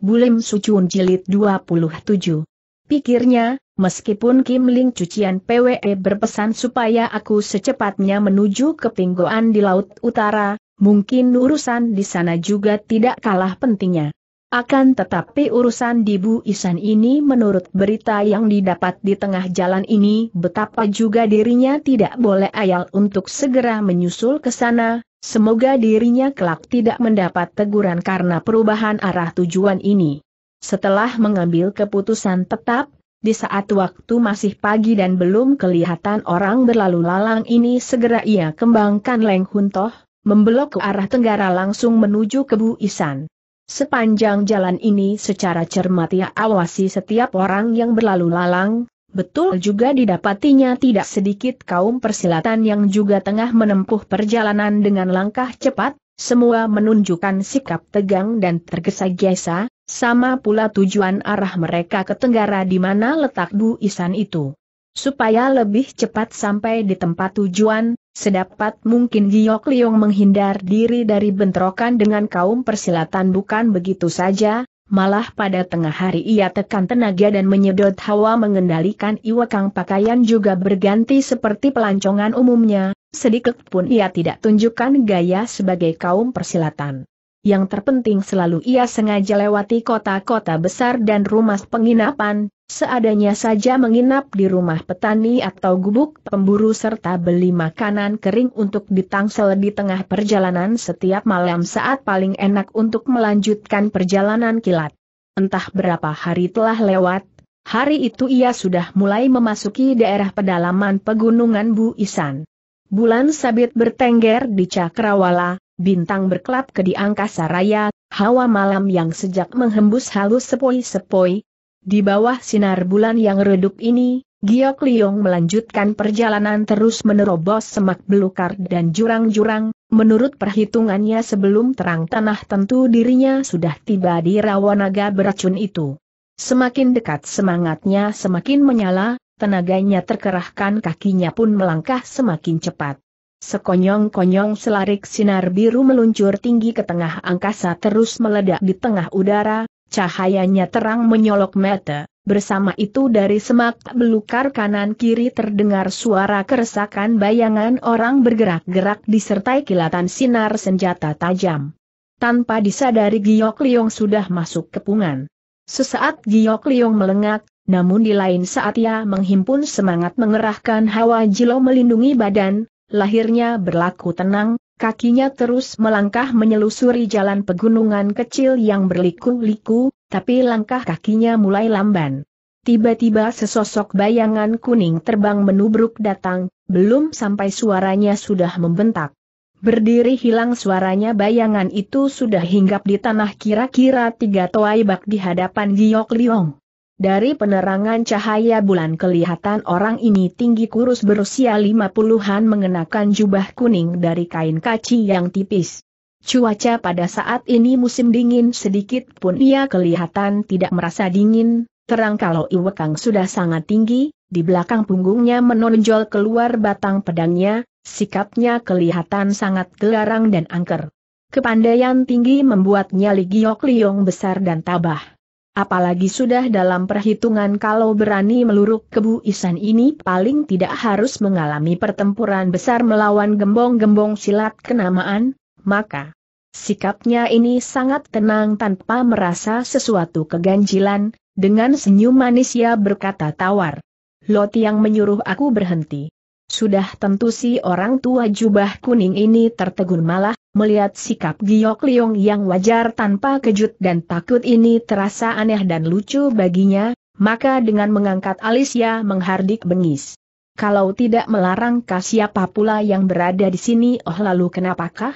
Bulim Sucun Jilid 27. Pikirnya, meskipun Kim Ling cucian PWE berpesan supaya aku secepatnya menuju ke pinggoan di Laut Utara, mungkin urusan di sana juga tidak kalah pentingnya. Akan tetapi urusan di Bu Isan ini menurut berita yang didapat di tengah jalan ini betapa juga dirinya tidak boleh ayal untuk segera menyusul ke sana, semoga dirinya kelak tidak mendapat teguran karena perubahan arah tujuan ini. Setelah mengambil keputusan tetap, di saat waktu masih pagi dan belum kelihatan orang berlalu lalang ini segera ia kembangkan Leng toh, membelok ke arah tenggara langsung menuju ke Bu Isan. Sepanjang jalan ini secara cermat ia awasi setiap orang yang berlalu lalang, betul juga didapatinya tidak sedikit kaum persilatan yang juga tengah menempuh perjalanan dengan langkah cepat, semua menunjukkan sikap tegang dan tergesa-gesa, sama pula tujuan arah mereka ke tenggara di mana letak Du Isan itu. Supaya lebih cepat sampai di tempat tujuan, Sedapat mungkin Giok Liong menghindar diri dari bentrokan dengan kaum persilatan bukan begitu saja, malah pada tengah hari ia tekan tenaga dan menyedot hawa mengendalikan iwakang pakaian juga berganti seperti pelancongan umumnya, sedikit pun ia tidak tunjukkan gaya sebagai kaum persilatan. Yang terpenting selalu ia sengaja lewati kota-kota besar dan rumah penginapan, Seadanya saja menginap di rumah petani atau gubuk pemburu serta beli makanan kering untuk ditangsel di tengah perjalanan setiap malam saat paling enak untuk melanjutkan perjalanan kilat. Entah berapa hari telah lewat, hari itu ia sudah mulai memasuki daerah pedalaman pegunungan Bu Isan. Bulan sabit bertengger di Cakrawala, bintang berkelap ke di angkasa raya, hawa malam yang sejak menghembus halus sepoi-sepoi, di bawah sinar bulan yang redup ini, Giok Liong melanjutkan perjalanan terus menerobos semak belukar dan jurang-jurang, menurut perhitungannya sebelum terang tanah tentu dirinya sudah tiba di Rawanaga beracun itu. Semakin dekat semangatnya semakin menyala, tenaganya terkerahkan kakinya pun melangkah semakin cepat. Sekonyong-konyong selarik sinar biru meluncur tinggi ke tengah angkasa terus meledak di tengah udara, Cahayanya terang menyolok mata, bersama itu dari semak belukar kanan-kiri terdengar suara keresakan bayangan orang bergerak-gerak disertai kilatan sinar senjata tajam. Tanpa disadari Giok Liong sudah masuk kepungan. Sesaat Giok Liong melengak, namun di lain saat ia menghimpun semangat mengerahkan hawa jilo melindungi badan, lahirnya berlaku tenang, Kakinya terus melangkah menyelusuri jalan pegunungan kecil yang berliku-liku, tapi langkah kakinya mulai lamban. Tiba-tiba sesosok bayangan kuning terbang menubruk datang, belum sampai suaranya sudah membentak. Berdiri hilang suaranya bayangan itu sudah hinggap di tanah kira-kira tiga toai bak di hadapan Giok Liong. Dari penerangan cahaya bulan kelihatan orang ini tinggi kurus berusia lima puluhan mengenakan jubah kuning dari kain kaci yang tipis. Cuaca pada saat ini musim dingin sedikit pun ia kelihatan tidak merasa dingin, terang kalau Iwekang sudah sangat tinggi, di belakang punggungnya menonjol keluar batang pedangnya, sikapnya kelihatan sangat gelarang dan angker. Kepandaian tinggi membuatnya Ligiok Liong besar dan tabah apalagi sudah dalam perhitungan kalau berani meluruk kebu isan ini paling tidak harus mengalami pertempuran besar melawan gembong-gembong silat kenamaan, maka sikapnya ini sangat tenang tanpa merasa sesuatu keganjilan, dengan senyum manis ia berkata tawar. Lot yang menyuruh aku berhenti. Sudah tentu si orang tua jubah kuning ini tertegun malah, Melihat sikap Giok Liong yang wajar tanpa kejut dan takut ini terasa aneh dan lucu baginya, maka dengan mengangkat alis ia menghardik bengis. Kalau tidak melarang kah siapa pula yang berada di sini oh lalu kenapakah?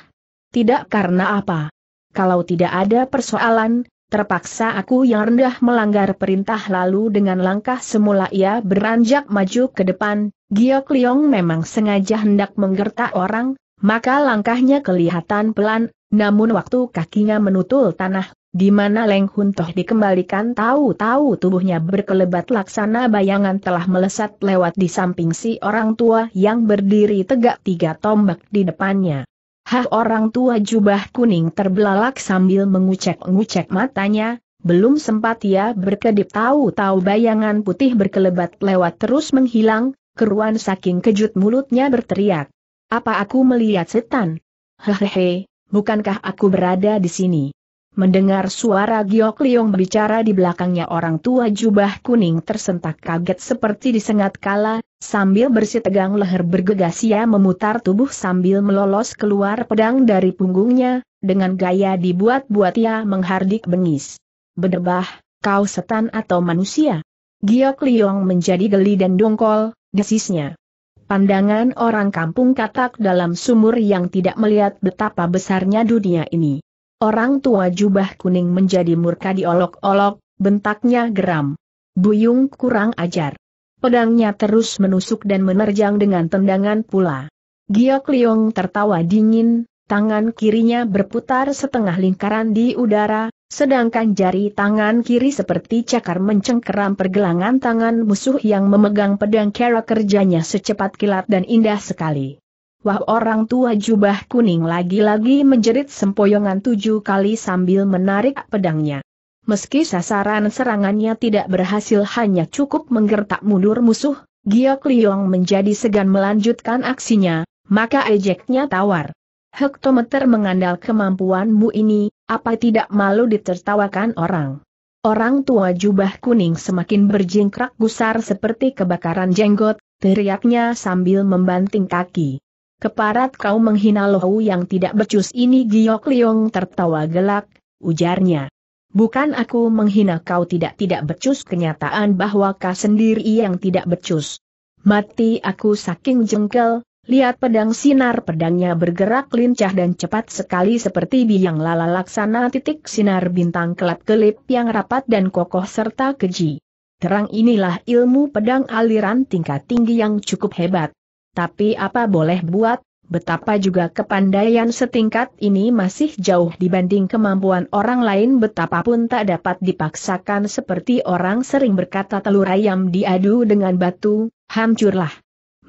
Tidak karena apa? Kalau tidak ada persoalan, Terpaksa aku yang rendah melanggar perintah lalu dengan langkah semula ia beranjak maju ke depan, Giok Liong memang sengaja hendak menggertak orang, maka langkahnya kelihatan pelan, namun waktu kakinya menutul tanah, di mana Leng Hun Toh dikembalikan tahu-tahu tubuhnya berkelebat laksana bayangan telah melesat lewat di samping si orang tua yang berdiri tegak tiga tombak di depannya. Hah orang tua jubah kuning terbelalak sambil mengucek-ngucek matanya, belum sempat ia berkedip tahu-tahu bayangan putih berkelebat lewat terus menghilang, keruan saking kejut mulutnya berteriak. Apa aku melihat setan? Hehehe, bukankah aku berada di sini? Mendengar suara Giok Liong berbicara di belakangnya orang tua jubah kuning tersentak kaget seperti disengat kala, sambil bersitegang leher bergegas ia memutar tubuh sambil melolos keluar pedang dari punggungnya, dengan gaya dibuat-buat ia menghardik bengis. Berdebah, kau setan atau manusia? Giok Liong menjadi geli dan dongkol, desisnya. Pandangan orang kampung katak dalam sumur yang tidak melihat betapa besarnya dunia ini. Orang tua jubah kuning menjadi murka diolok-olok, bentaknya geram. Buyung kurang ajar. Pedangnya terus menusuk dan menerjang dengan tendangan pula. Giok Liong tertawa dingin, tangan kirinya berputar setengah lingkaran di udara, Sedangkan jari tangan kiri seperti cakar mencengkeram pergelangan tangan musuh yang memegang pedang kera kerjanya secepat kilat dan indah sekali. Wah orang tua jubah kuning lagi-lagi menjerit sempoyongan tujuh kali sambil menarik pedangnya. Meski sasaran serangannya tidak berhasil hanya cukup menggertak mundur musuh, Giok Liong menjadi segan melanjutkan aksinya, maka ejeknya tawar. Hektometer mengandalkan kemampuanmu ini, apa tidak malu ditertawakan orang? Orang tua jubah kuning semakin berjingkrak gusar seperti kebakaran jenggot, teriaknya sambil membanting kaki. Keparat kau menghina lohu yang tidak becus ini Giok Liong tertawa gelak, ujarnya. Bukan aku menghina kau tidak-tidak becus kenyataan bahwa kau sendiri yang tidak becus. Mati aku saking jengkel, Lihat pedang sinar pedangnya bergerak lincah dan cepat sekali seperti biang lala laksana titik sinar bintang kelap-kelip yang rapat dan kokoh serta keji. Terang inilah ilmu pedang aliran tingkat tinggi yang cukup hebat. Tapi apa boleh buat, betapa juga kepandaian setingkat ini masih jauh dibanding kemampuan orang lain betapapun tak dapat dipaksakan seperti orang sering berkata telur ayam diadu dengan batu, hancurlah.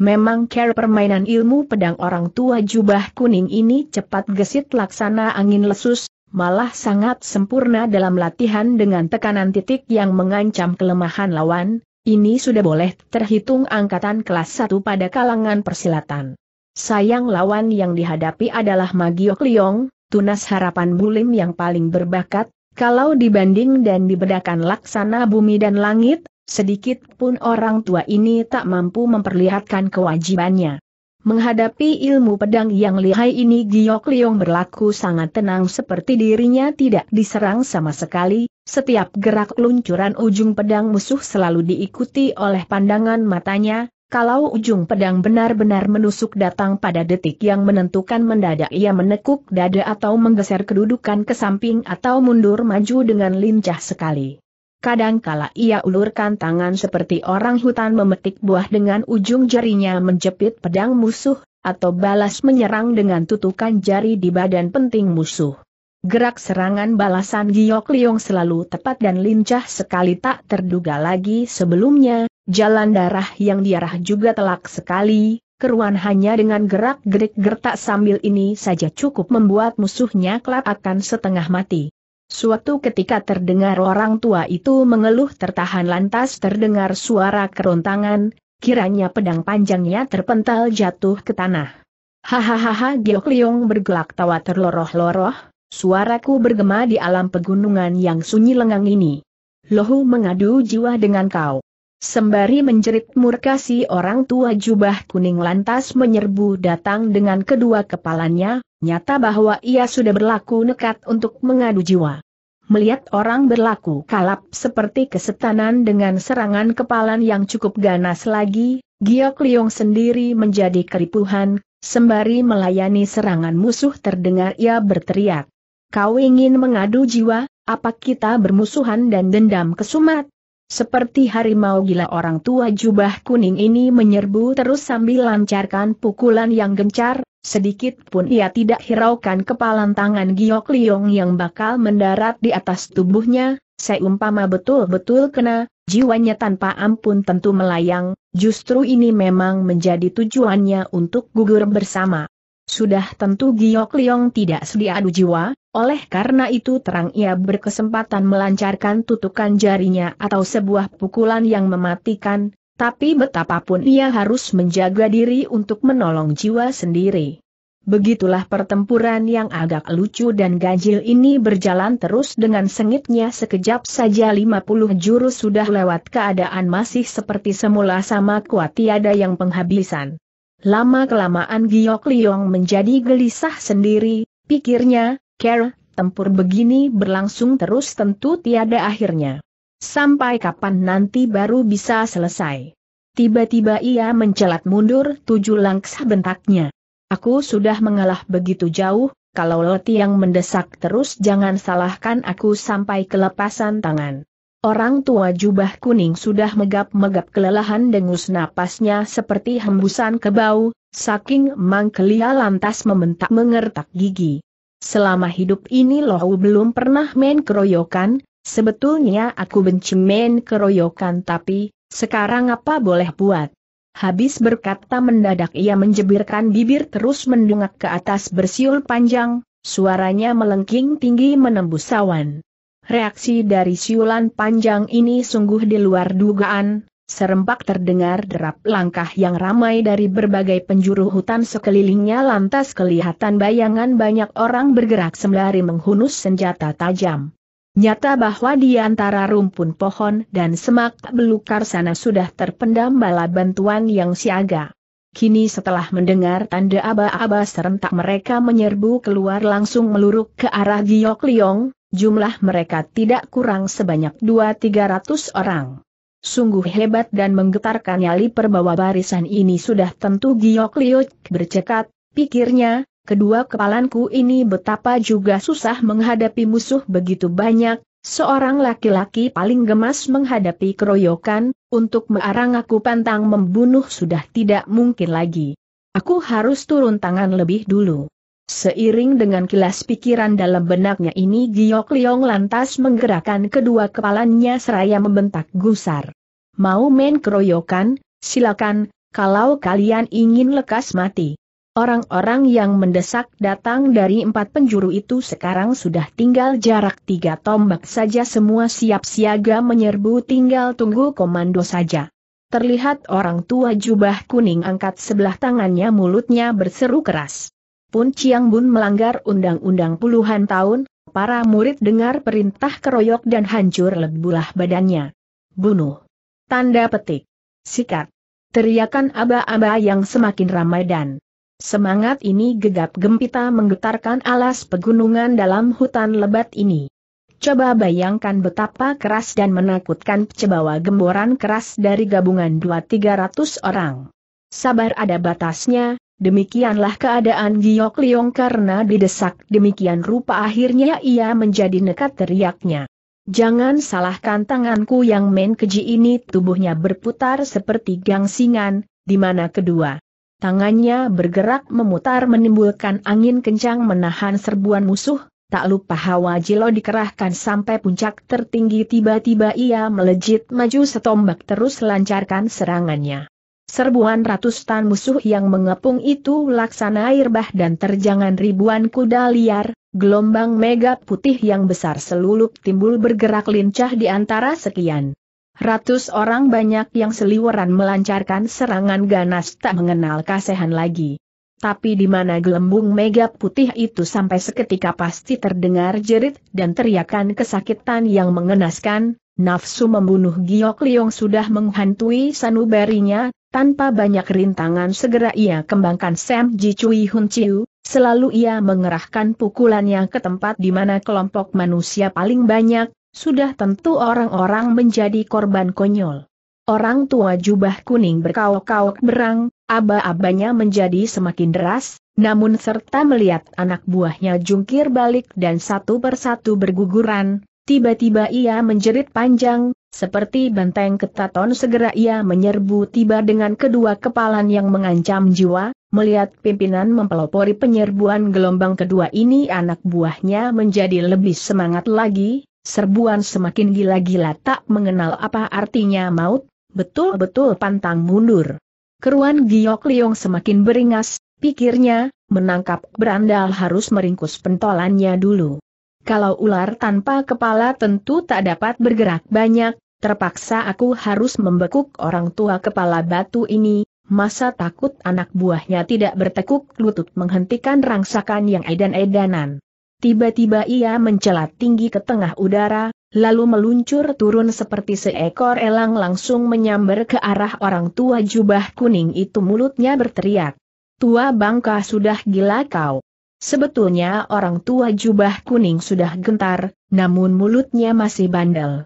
Memang cara permainan ilmu pedang orang tua jubah kuning ini cepat gesit laksana angin lesus, malah sangat sempurna dalam latihan dengan tekanan titik yang mengancam kelemahan lawan, ini sudah boleh terhitung angkatan kelas 1 pada kalangan persilatan. Sayang lawan yang dihadapi adalah Magiok Liong, tunas harapan bulim yang paling berbakat, kalau dibanding dan dibedakan laksana bumi dan langit, Sedikit pun orang tua ini tak mampu memperlihatkan kewajibannya. Menghadapi ilmu pedang yang lihai ini Giok Liong berlaku sangat tenang seperti dirinya tidak diserang sama sekali, setiap gerak luncuran ujung pedang musuh selalu diikuti oleh pandangan matanya, kalau ujung pedang benar-benar menusuk datang pada detik yang menentukan mendadak ia menekuk dada atau menggeser kedudukan ke samping atau mundur maju dengan lincah sekali. Kadangkala ia ulurkan tangan seperti orang hutan memetik buah dengan ujung jarinya menjepit pedang musuh, atau balas menyerang dengan tutukan jari di badan penting musuh. Gerak serangan balasan Giok Liong selalu tepat dan lincah sekali tak terduga lagi sebelumnya, jalan darah yang diarah juga telak sekali, Keruan hanya dengan gerak-gerik gertak sambil ini saja cukup membuat musuhnya kelak akan setengah mati. Suatu ketika terdengar orang tua itu mengeluh tertahan lantas terdengar suara kerontangan, kiranya pedang panjangnya terpental jatuh ke tanah. Hahaha Giok Liong bergelak tawa terloroh-loroh, suaraku bergema di alam pegunungan yang sunyi lengang ini. Lohu mengadu jiwa dengan kau. Sembari menjerit murka si orang tua jubah kuning lantas menyerbu datang dengan kedua kepalanya, nyata bahwa ia sudah berlaku nekat untuk mengadu jiwa. Melihat orang berlaku kalap seperti kesetanan dengan serangan kepalan yang cukup ganas lagi, Giok Liong sendiri menjadi keripuhan, sembari melayani serangan musuh terdengar ia berteriak. Kau ingin mengadu jiwa, apa kita bermusuhan dan dendam kesumat? Seperti harimau gila orang tua jubah kuning ini menyerbu terus sambil lancarkan pukulan yang gencar, sedikit pun ia tidak hiraukan kepalan tangan Giok Liong yang bakal mendarat di atas tubuhnya, seumpama betul-betul kena, jiwanya tanpa ampun tentu melayang, justru ini memang menjadi tujuannya untuk gugur bersama. Sudah tentu Giok Liong tidak sedia adu jiwa, oleh karena itu terang ia berkesempatan melancarkan tutukan jarinya atau sebuah pukulan yang mematikan, tapi betapapun ia harus menjaga diri untuk menolong jiwa sendiri. Begitulah pertempuran yang agak lucu dan ganjil ini berjalan terus dengan sengitnya sekejap saja 50 jurus sudah lewat keadaan masih seperti semula sama kuat tiada yang penghabisan. Lama-kelamaan Giok Liong menjadi gelisah sendiri, pikirnya, Care, tempur begini berlangsung terus tentu tiada akhirnya. Sampai kapan nanti baru bisa selesai? Tiba-tiba ia mencelat mundur tujuh langkah bentaknya. Aku sudah mengalah begitu jauh, kalau Leti yang mendesak terus jangan salahkan aku sampai kelepasan tangan. Orang tua jubah kuning sudah megap-megap kelelahan dengus napasnya seperti hembusan kebau, saking mangkelia lantas membentak mengertak gigi. Selama hidup ini loh belum pernah main keroyokan, sebetulnya aku benci main keroyokan tapi, sekarang apa boleh buat? Habis berkata mendadak ia menjebirkan bibir terus mendungak ke atas bersiul panjang, suaranya melengking tinggi menembus sawan. Reaksi dari siulan panjang ini sungguh di luar dugaan, Serempak terdengar derap langkah yang ramai dari berbagai penjuru hutan sekelilingnya lantas kelihatan bayangan banyak orang bergerak sembari menghunus senjata tajam. Nyata bahwa di antara rumpun pohon dan semak belukar sana sudah terpendam bala bantuan yang siaga. Kini setelah mendengar tanda aba-aba serentak mereka menyerbu keluar langsung meluruk ke arah Giok Liong, jumlah mereka tidak kurang sebanyak 2-300 orang. Sungguh hebat dan menggetarkan nyali perbawa barisan ini sudah tentu Giok Liuk bercekat, pikirnya, kedua kepalanku ini betapa juga susah menghadapi musuh begitu banyak, seorang laki-laki paling gemas menghadapi keroyokan, untuk mearang aku pantang membunuh sudah tidak mungkin lagi. Aku harus turun tangan lebih dulu. Seiring dengan kilas pikiran dalam benaknya ini Giok Liong lantas menggerakkan kedua kepalanya seraya membentak gusar. Mau main keroyokan, silakan, kalau kalian ingin lekas mati. Orang-orang yang mendesak datang dari empat penjuru itu sekarang sudah tinggal jarak tiga tombak saja semua siap siaga menyerbu tinggal tunggu komando saja. Terlihat orang tua jubah kuning angkat sebelah tangannya mulutnya berseru keras. Pun Chiang Bun melanggar undang-undang puluhan tahun, para murid dengar perintah keroyok dan hancur lebulah badannya. Bunuh. Tanda petik. Sikat. Teriakan aba-aba yang semakin ramai dan semangat ini gegap gempita menggetarkan alas pegunungan dalam hutan lebat ini. Coba bayangkan betapa keras dan menakutkan cebawa gemboran keras dari gabungan 2-300 orang. Sabar ada batasnya, Demikianlah keadaan Giok Liong karena didesak demikian rupa akhirnya ia menjadi nekat teriaknya. Jangan salahkan tanganku yang main keji ini tubuhnya berputar seperti gangsingan, di mana kedua. Tangannya bergerak memutar menimbulkan angin kencang menahan serbuan musuh, tak lupa hawa jilo dikerahkan sampai puncak tertinggi tiba-tiba ia melejit maju setombak terus lancarkan serangannya. Serbuan ratusan musuh yang mengepung itu laksana air bah dan terjangan ribuan kuda liar, gelombang mega putih yang besar selulup timbul bergerak lincah di antara sekian. Ratus orang banyak yang seliweran melancarkan serangan ganas tak mengenal kasehan lagi. Tapi di mana gelembung mega putih itu sampai seketika pasti terdengar jerit dan teriakan kesakitan yang mengenaskan, nafsu membunuh Giok Liong sudah menghantui sanubarinya, tanpa banyak rintangan segera ia kembangkan Sam Ji Chui Hun Chiu, selalu ia mengerahkan pukulannya ke tempat di mana kelompok manusia paling banyak, sudah tentu orang-orang menjadi korban konyol. Orang tua jubah kuning berkaok-kaok berang, aba-abanya menjadi semakin deras, namun serta melihat anak buahnya jungkir balik dan satu persatu berguguran, tiba-tiba ia menjerit panjang, seperti benteng ketaton segera ia menyerbu tiba dengan kedua kepalan yang mengancam jiwa, melihat pimpinan mempelopori penyerbuan gelombang kedua ini anak buahnya menjadi lebih semangat lagi, serbuan semakin gila-gila tak mengenal apa artinya maut, betul-betul pantang mundur. Keruan Giok Liong semakin beringas, pikirnya, menangkap berandal harus meringkus pentolannya dulu. Kalau ular tanpa kepala tentu tak dapat bergerak banyak, terpaksa aku harus membekuk orang tua kepala batu ini, masa takut anak buahnya tidak bertekuk lutut menghentikan rangsakan yang edan-edanan. Tiba-tiba ia mencelat tinggi ke tengah udara, lalu meluncur turun seperti seekor elang langsung menyambar ke arah orang tua jubah kuning itu mulutnya berteriak. Tua bangka sudah gila kau. Sebetulnya orang tua jubah kuning sudah gentar, namun mulutnya masih bandel.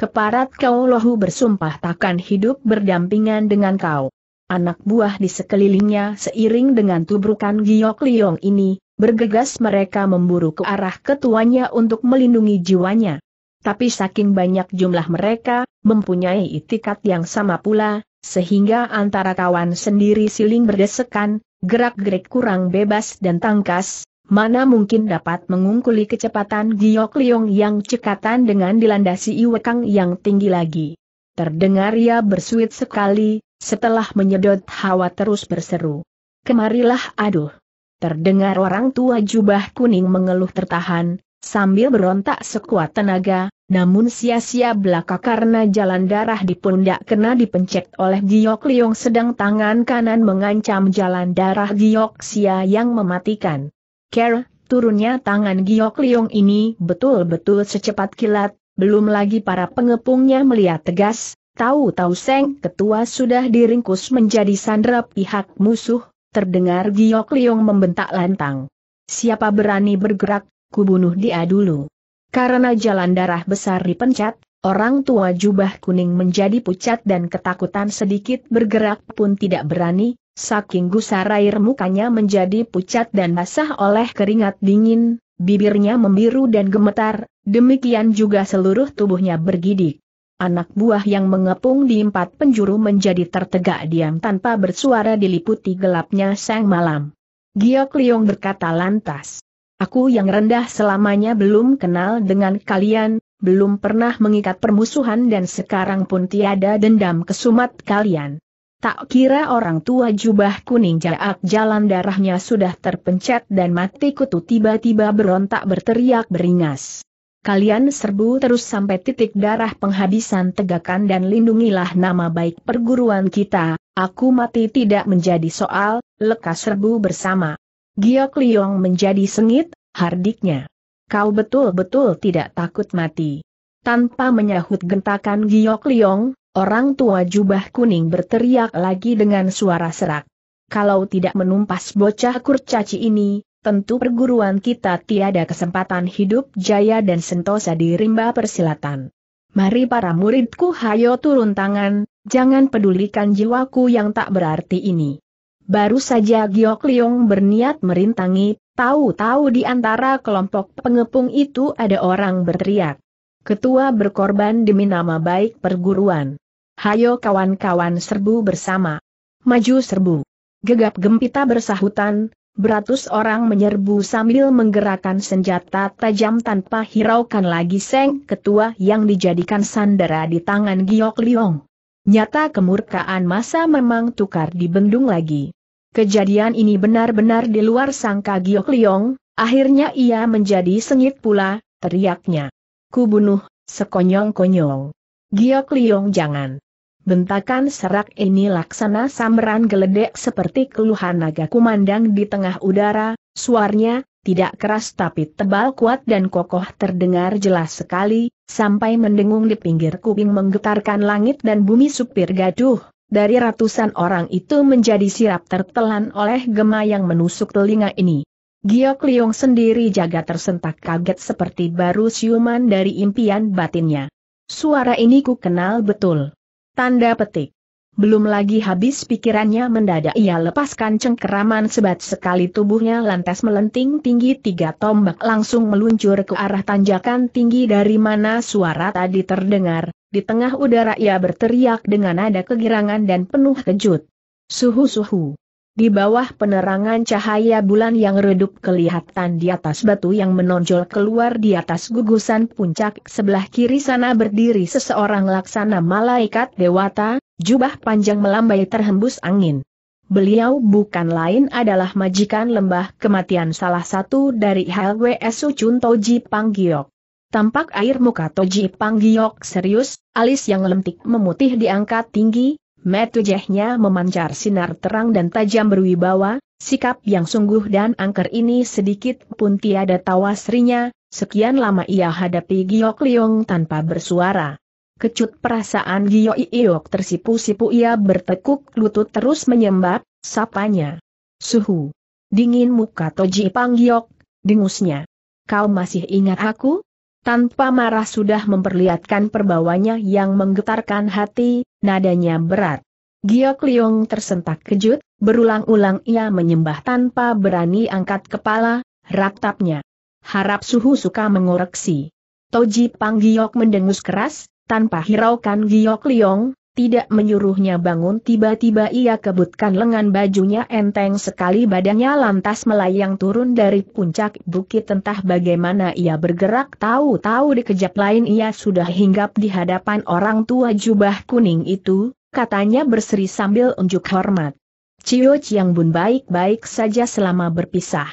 Keparat kau lohu bersumpah takkan hidup berdampingan dengan kau. Anak buah di sekelilingnya seiring dengan tubrukan giok liong ini, bergegas mereka memburu ke arah ketuanya untuk melindungi jiwanya. Tapi saking banyak jumlah mereka, mempunyai itikat yang sama pula, sehingga antara kawan sendiri siling berdesekan, gerak-gerik kurang bebas dan tangkas, mana mungkin dapat mengungkuli kecepatan Giok Liong yang cekatan dengan dilandasi Iwekang yang tinggi lagi. Terdengar ia bersuit sekali, setelah menyedot hawa terus berseru. Kemarilah aduh. Terdengar orang tua jubah kuning mengeluh tertahan, sambil berontak sekuat tenaga, namun sia-sia belaka karena jalan darah di pundak kena dipencet oleh Giok Liong sedang tangan kanan mengancam jalan darah Giok Sia yang mematikan. Ker, turunnya tangan Giok Liong ini betul-betul secepat kilat, belum lagi para pengepungnya melihat tegas, tahu-tahu Seng Ketua sudah diringkus menjadi sandera pihak musuh, terdengar Giok Liong membentak lantang. Siapa berani bergerak, kubunuh dia dulu. Karena jalan darah besar dipencet, orang tua jubah kuning menjadi pucat dan ketakutan sedikit bergerak pun tidak berani, Saking gusar air mukanya menjadi pucat dan basah oleh keringat dingin, bibirnya membiru dan gemetar, demikian juga seluruh tubuhnya bergidik. Anak buah yang mengepung di empat penjuru menjadi tertegak diam tanpa bersuara diliputi gelapnya sang malam. Giok Liong berkata lantas, Aku yang rendah selamanya belum kenal dengan kalian, belum pernah mengikat permusuhan dan sekarang pun tiada dendam kesumat kalian. Tak kira orang tua jubah kuning jarak jalan darahnya sudah terpencet dan mati kutu tiba-tiba berontak berteriak beringas. Kalian serbu terus sampai titik darah penghabisan tegakan dan lindungilah nama baik perguruan kita, aku mati tidak menjadi soal, lekas serbu bersama. Giok Liong menjadi sengit, hardiknya. Kau betul-betul tidak takut mati. Tanpa menyahut gentakan Giok Liong, Orang tua jubah kuning berteriak lagi dengan suara serak. Kalau tidak menumpas bocah kurcaci ini, tentu perguruan kita tiada kesempatan hidup jaya dan sentosa di rimba persilatan. Mari para muridku hayo turun tangan, jangan pedulikan jiwaku yang tak berarti ini. Baru saja Giok Leong berniat merintangi, tahu-tahu di antara kelompok pengepung itu ada orang berteriak. Ketua berkorban demi nama baik perguruan. Hayo kawan-kawan serbu bersama. Maju serbu. Gegap gempita bersahutan, beratus orang menyerbu sambil menggerakkan senjata tajam tanpa hiraukan lagi Seng Ketua yang dijadikan sandera di tangan Giok Liong. Nyata kemurkaan masa memang tukar di bendung lagi. Kejadian ini benar-benar di luar sangka Giok Liong, akhirnya ia menjadi sengit pula, teriaknya. Ku bunuh, sekonyong-konyong. Giok Liong jangan. Bentakan serak ini laksana samberan geledek seperti keluhan naga kumandang di tengah udara, suaranya, tidak keras tapi tebal kuat dan kokoh terdengar jelas sekali, sampai mendengung di pinggir kuping menggetarkan langit dan bumi supir gaduh, dari ratusan orang itu menjadi sirap tertelan oleh gema yang menusuk telinga ini. Giok Liong sendiri jaga tersentak kaget seperti baru siuman dari impian batinnya. Suara ini ku kenal betul. Tanda petik. Belum lagi habis pikirannya mendadak ia lepaskan cengkeraman sebat sekali tubuhnya lantas melenting tinggi tiga tombak langsung meluncur ke arah tanjakan tinggi dari mana suara tadi terdengar, di tengah udara ia berteriak dengan nada kegirangan dan penuh kejut. Suhu-suhu. Di bawah penerangan cahaya bulan yang redup kelihatan di atas batu yang menonjol keluar di atas gugusan puncak sebelah kiri sana berdiri seseorang laksana malaikat dewata, jubah panjang melambai terhembus angin. Beliau bukan lain adalah majikan lembah kematian salah satu dari HWSU Chun Toji Panggiok. Tampak air muka Toji Panggiok serius, alis yang lentik memutih diangkat tinggi, Metujehnya memancar sinar terang dan tajam berwibawa, sikap yang sungguh dan angker ini sedikit pun tiada tawa serinya, sekian lama ia hadapi Giok Liong tanpa bersuara. Kecut perasaan Giok Iok tersipu-sipu ia bertekuk lutut terus menyembab, sapanya. Suhu. Dingin muka Toji Pang Giok, dengusnya. Kau masih ingat aku? tanpa marah sudah memperlihatkan perbawanya yang menggetarkan hati, nadanya berat. Giok Liong tersentak kejut, berulang-ulang ia menyembah tanpa berani angkat kepala, raptapnya. Harap suhu suka mengoreksi. Toji Pang Giok mendengus keras, tanpa hiraukan Giok Liong, tidak menyuruhnya bangun tiba-tiba ia kebutkan lengan bajunya enteng sekali badannya lantas melayang turun dari puncak bukit entah bagaimana ia bergerak tahu-tahu di kejap lain ia sudah hinggap di hadapan orang tua jubah kuning itu, katanya berseri sambil unjuk hormat. Cio Chiang Bun baik-baik saja selama berpisah.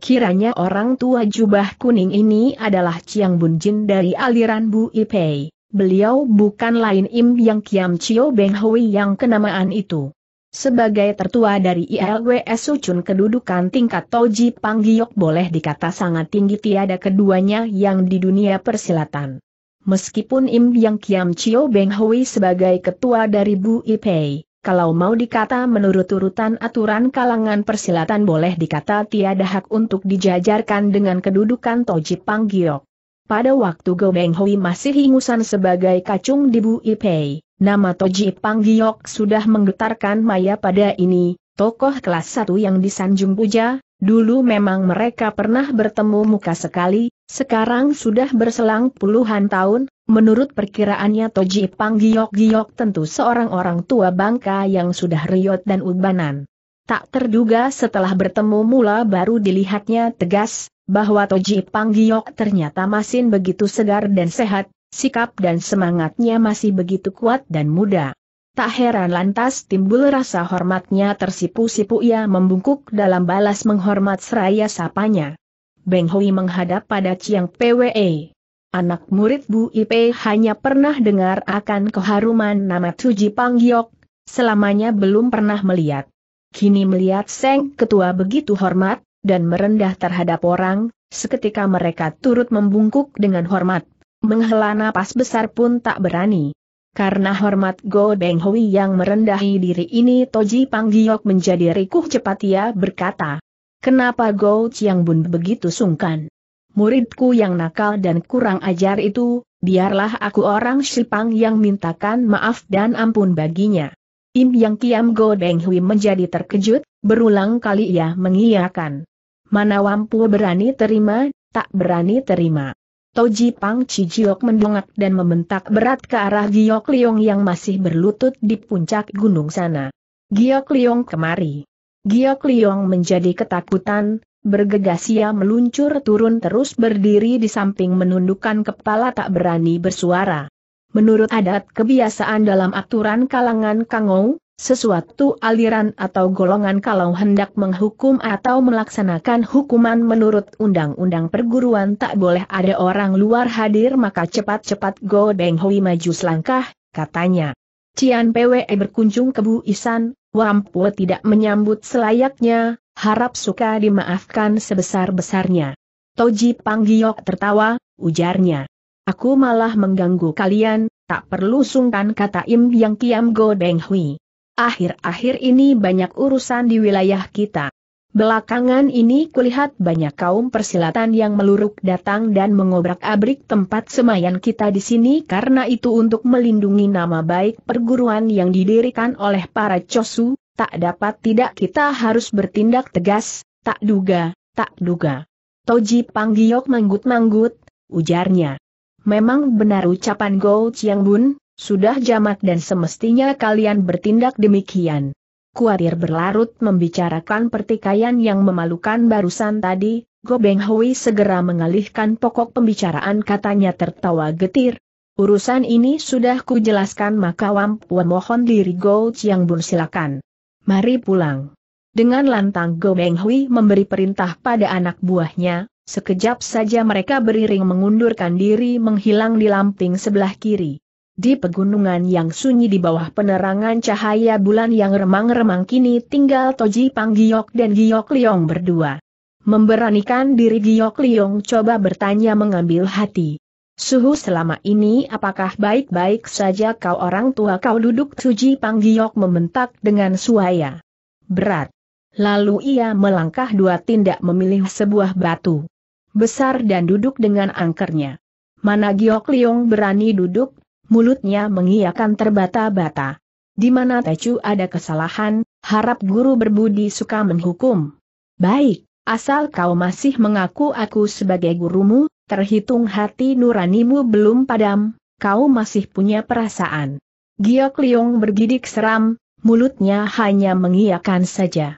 Kiranya orang tua jubah kuning ini adalah Chiang Bun Jin dari aliran Bu Ipei beliau bukan lain Im Yang Kiam Chio Beng Hui yang kenamaan itu. Sebagai tertua dari ILWS Sucun kedudukan tingkat Toji Panggiok boleh dikata sangat tinggi tiada keduanya yang di dunia persilatan. Meskipun Im Yang Kiam Chio Beng Hui sebagai ketua dari Bu Ipei, kalau mau dikata menurut urutan aturan kalangan persilatan boleh dikata tiada hak untuk dijajarkan dengan kedudukan Toji Panggiok. Pada waktu Gobeng Hui masih ingusan sebagai kacung di Bu Ipei, nama Toji Giok sudah menggetarkan maya pada ini, tokoh kelas satu yang disanjung puja, dulu memang mereka pernah bertemu muka sekali, sekarang sudah berselang puluhan tahun, menurut perkiraannya Toji Panggiok-giok tentu seorang orang tua bangka yang sudah riot dan ubanan. Tak terduga setelah bertemu mula baru dilihatnya tegas, bahwa Toji Panggiok ternyata masih begitu segar dan sehat, sikap dan semangatnya masih begitu kuat dan muda. Tak heran lantas timbul rasa hormatnya tersipu-sipu ia membungkuk dalam balas menghormat seraya sapanya. Beng Hui menghadap pada Chiang PWE. Anak murid Bu Ipe hanya pernah dengar akan keharuman nama Tuji Panggiok, selamanya belum pernah melihat. Kini melihat Seng Ketua begitu hormat, dan merendah terhadap orang, seketika mereka turut membungkuk dengan hormat. Menghela napas besar pun tak berani. Karena hormat Go Beng Hui yang merendahi diri ini Toji Panggiok menjadi rikuh cepat ia berkata. Kenapa Go Chiang Bun begitu sungkan? Muridku yang nakal dan kurang ajar itu, biarlah aku orang Shipang yang mintakan maaf dan ampun baginya. Im Yang Kiam Go Beng Hui menjadi terkejut, berulang kali ia mengiyakan. Mana Wampu berani terima, tak berani terima. Toji Pang Cijiok mendongak dan membentak berat ke arah Giok Liong yang masih berlutut di puncak gunung sana. Giok Liong kemari. Giok Liong menjadi ketakutan, bergegas ia meluncur turun terus berdiri di samping menundukkan kepala tak berani bersuara. Menurut adat kebiasaan dalam aturan kalangan Kangou, sesuatu aliran atau golongan kalau hendak menghukum atau melaksanakan hukuman menurut undang-undang perguruan tak boleh ada orang luar hadir maka cepat-cepat Go Beng Hui maju selangkah, katanya. Cian PWE berkunjung ke Bu Isan, Wampu tidak menyambut selayaknya, harap suka dimaafkan sebesar-besarnya. Toji Panggiok tertawa, ujarnya. Aku malah mengganggu kalian, tak perlu sungkan kata Im Yang Kiam Go Beng Hui. Akhir-akhir ini banyak urusan di wilayah kita. Belakangan ini kulihat banyak kaum persilatan yang meluruk datang dan mengobrak-abrik tempat semayan kita di sini karena itu untuk melindungi nama baik perguruan yang didirikan oleh para cosu, tak dapat tidak kita harus bertindak tegas, tak duga, tak duga. Toji Panggiok manggut-manggut, ujarnya. Memang benar ucapan Go Chiang Bun, sudah jamak dan semestinya kalian bertindak demikian. Kuatir berlarut membicarakan pertikaian yang memalukan barusan tadi, Gobeng Hui segera mengalihkan pokok pembicaraan katanya tertawa getir. Urusan ini sudah kujelaskan maka wampu mohon diri Go Chiang Bun silakan. Mari pulang. Dengan lantang Gobeng Hui memberi perintah pada anak buahnya, sekejap saja mereka beriring mengundurkan diri menghilang di lamping sebelah kiri. Di pegunungan yang sunyi di bawah penerangan cahaya bulan yang remang-remang kini tinggal Toji Pang Giok dan Giok Liong berdua. Memberanikan diri Giok Liong coba bertanya mengambil hati. Suhu selama ini apakah baik-baik saja kau orang tua kau duduk Toji Pang Giok membentak dengan suaya. Berat. Lalu ia melangkah dua tindak memilih sebuah batu. Besar dan duduk dengan angkernya. Mana Giok Liong berani duduk mulutnya mengiakan terbata-bata. Di mana Tecu ada kesalahan, harap guru berbudi suka menghukum. Baik, asal kau masih mengaku aku sebagai gurumu, terhitung hati nuranimu belum padam, kau masih punya perasaan. Giok Liung bergidik seram, mulutnya hanya mengiakan saja.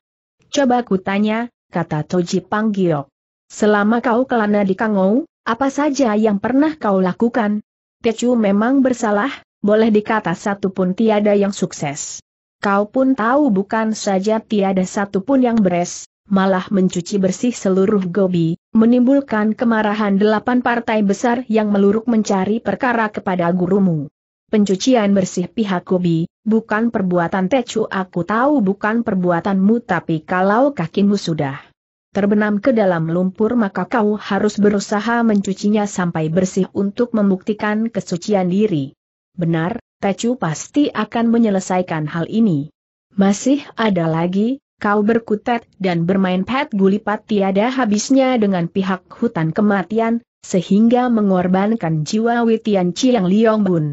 Coba kutanya, kata Toji Pang Giok. Selama kau kelana di Kangou, apa saja yang pernah kau lakukan? Tecu memang bersalah, boleh dikata satu pun tiada yang sukses. Kau pun tahu bukan saja tiada satu pun yang beres, malah mencuci bersih seluruh gobi, menimbulkan kemarahan delapan partai besar yang meluruk mencari perkara kepada gurumu. Pencucian bersih pihak gobi, bukan perbuatan Tecu aku tahu bukan perbuatanmu tapi kalau kakimu sudah terbenam ke dalam lumpur maka kau harus berusaha mencucinya sampai bersih untuk membuktikan kesucian diri. Benar, Tecu pasti akan menyelesaikan hal ini. Masih ada lagi, kau berkutat dan bermain pet gulipat tiada habisnya dengan pihak hutan kematian, sehingga mengorbankan jiwa Witian Chiang Liong Bun.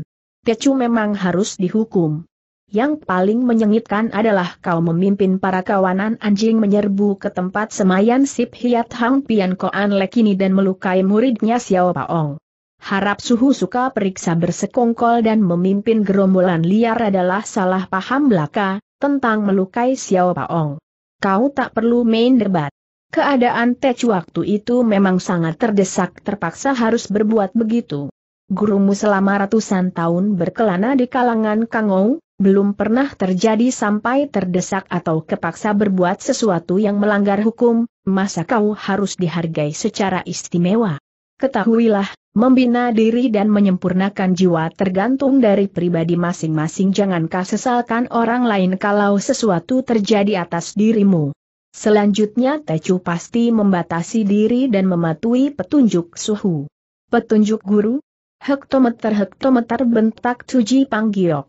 Tecu memang harus dihukum. Yang paling menyengitkan adalah kau memimpin para kawanan anjing menyerbu ke tempat semayan Sip Hiat Hang Pian Koan Lekini dan melukai muridnya Xiao Paong. Harap suhu suka periksa bersekongkol dan memimpin gerombolan liar adalah salah paham belaka, tentang melukai Xiao Paong. Kau tak perlu main debat. Keadaan Tech waktu itu memang sangat terdesak terpaksa harus berbuat begitu. Gurumu selama ratusan tahun berkelana di kalangan Kangou, belum pernah terjadi sampai terdesak atau kepaksa berbuat sesuatu yang melanggar hukum, masa kau harus dihargai secara istimewa. Ketahuilah, membina diri dan menyempurnakan jiwa tergantung dari pribadi masing-masing jangankah sesalkan orang lain kalau sesuatu terjadi atas dirimu. Selanjutnya Tecu pasti membatasi diri dan mematuhi petunjuk suhu. Petunjuk guru? Hektometer-hektometer bentak Tuji Panggiok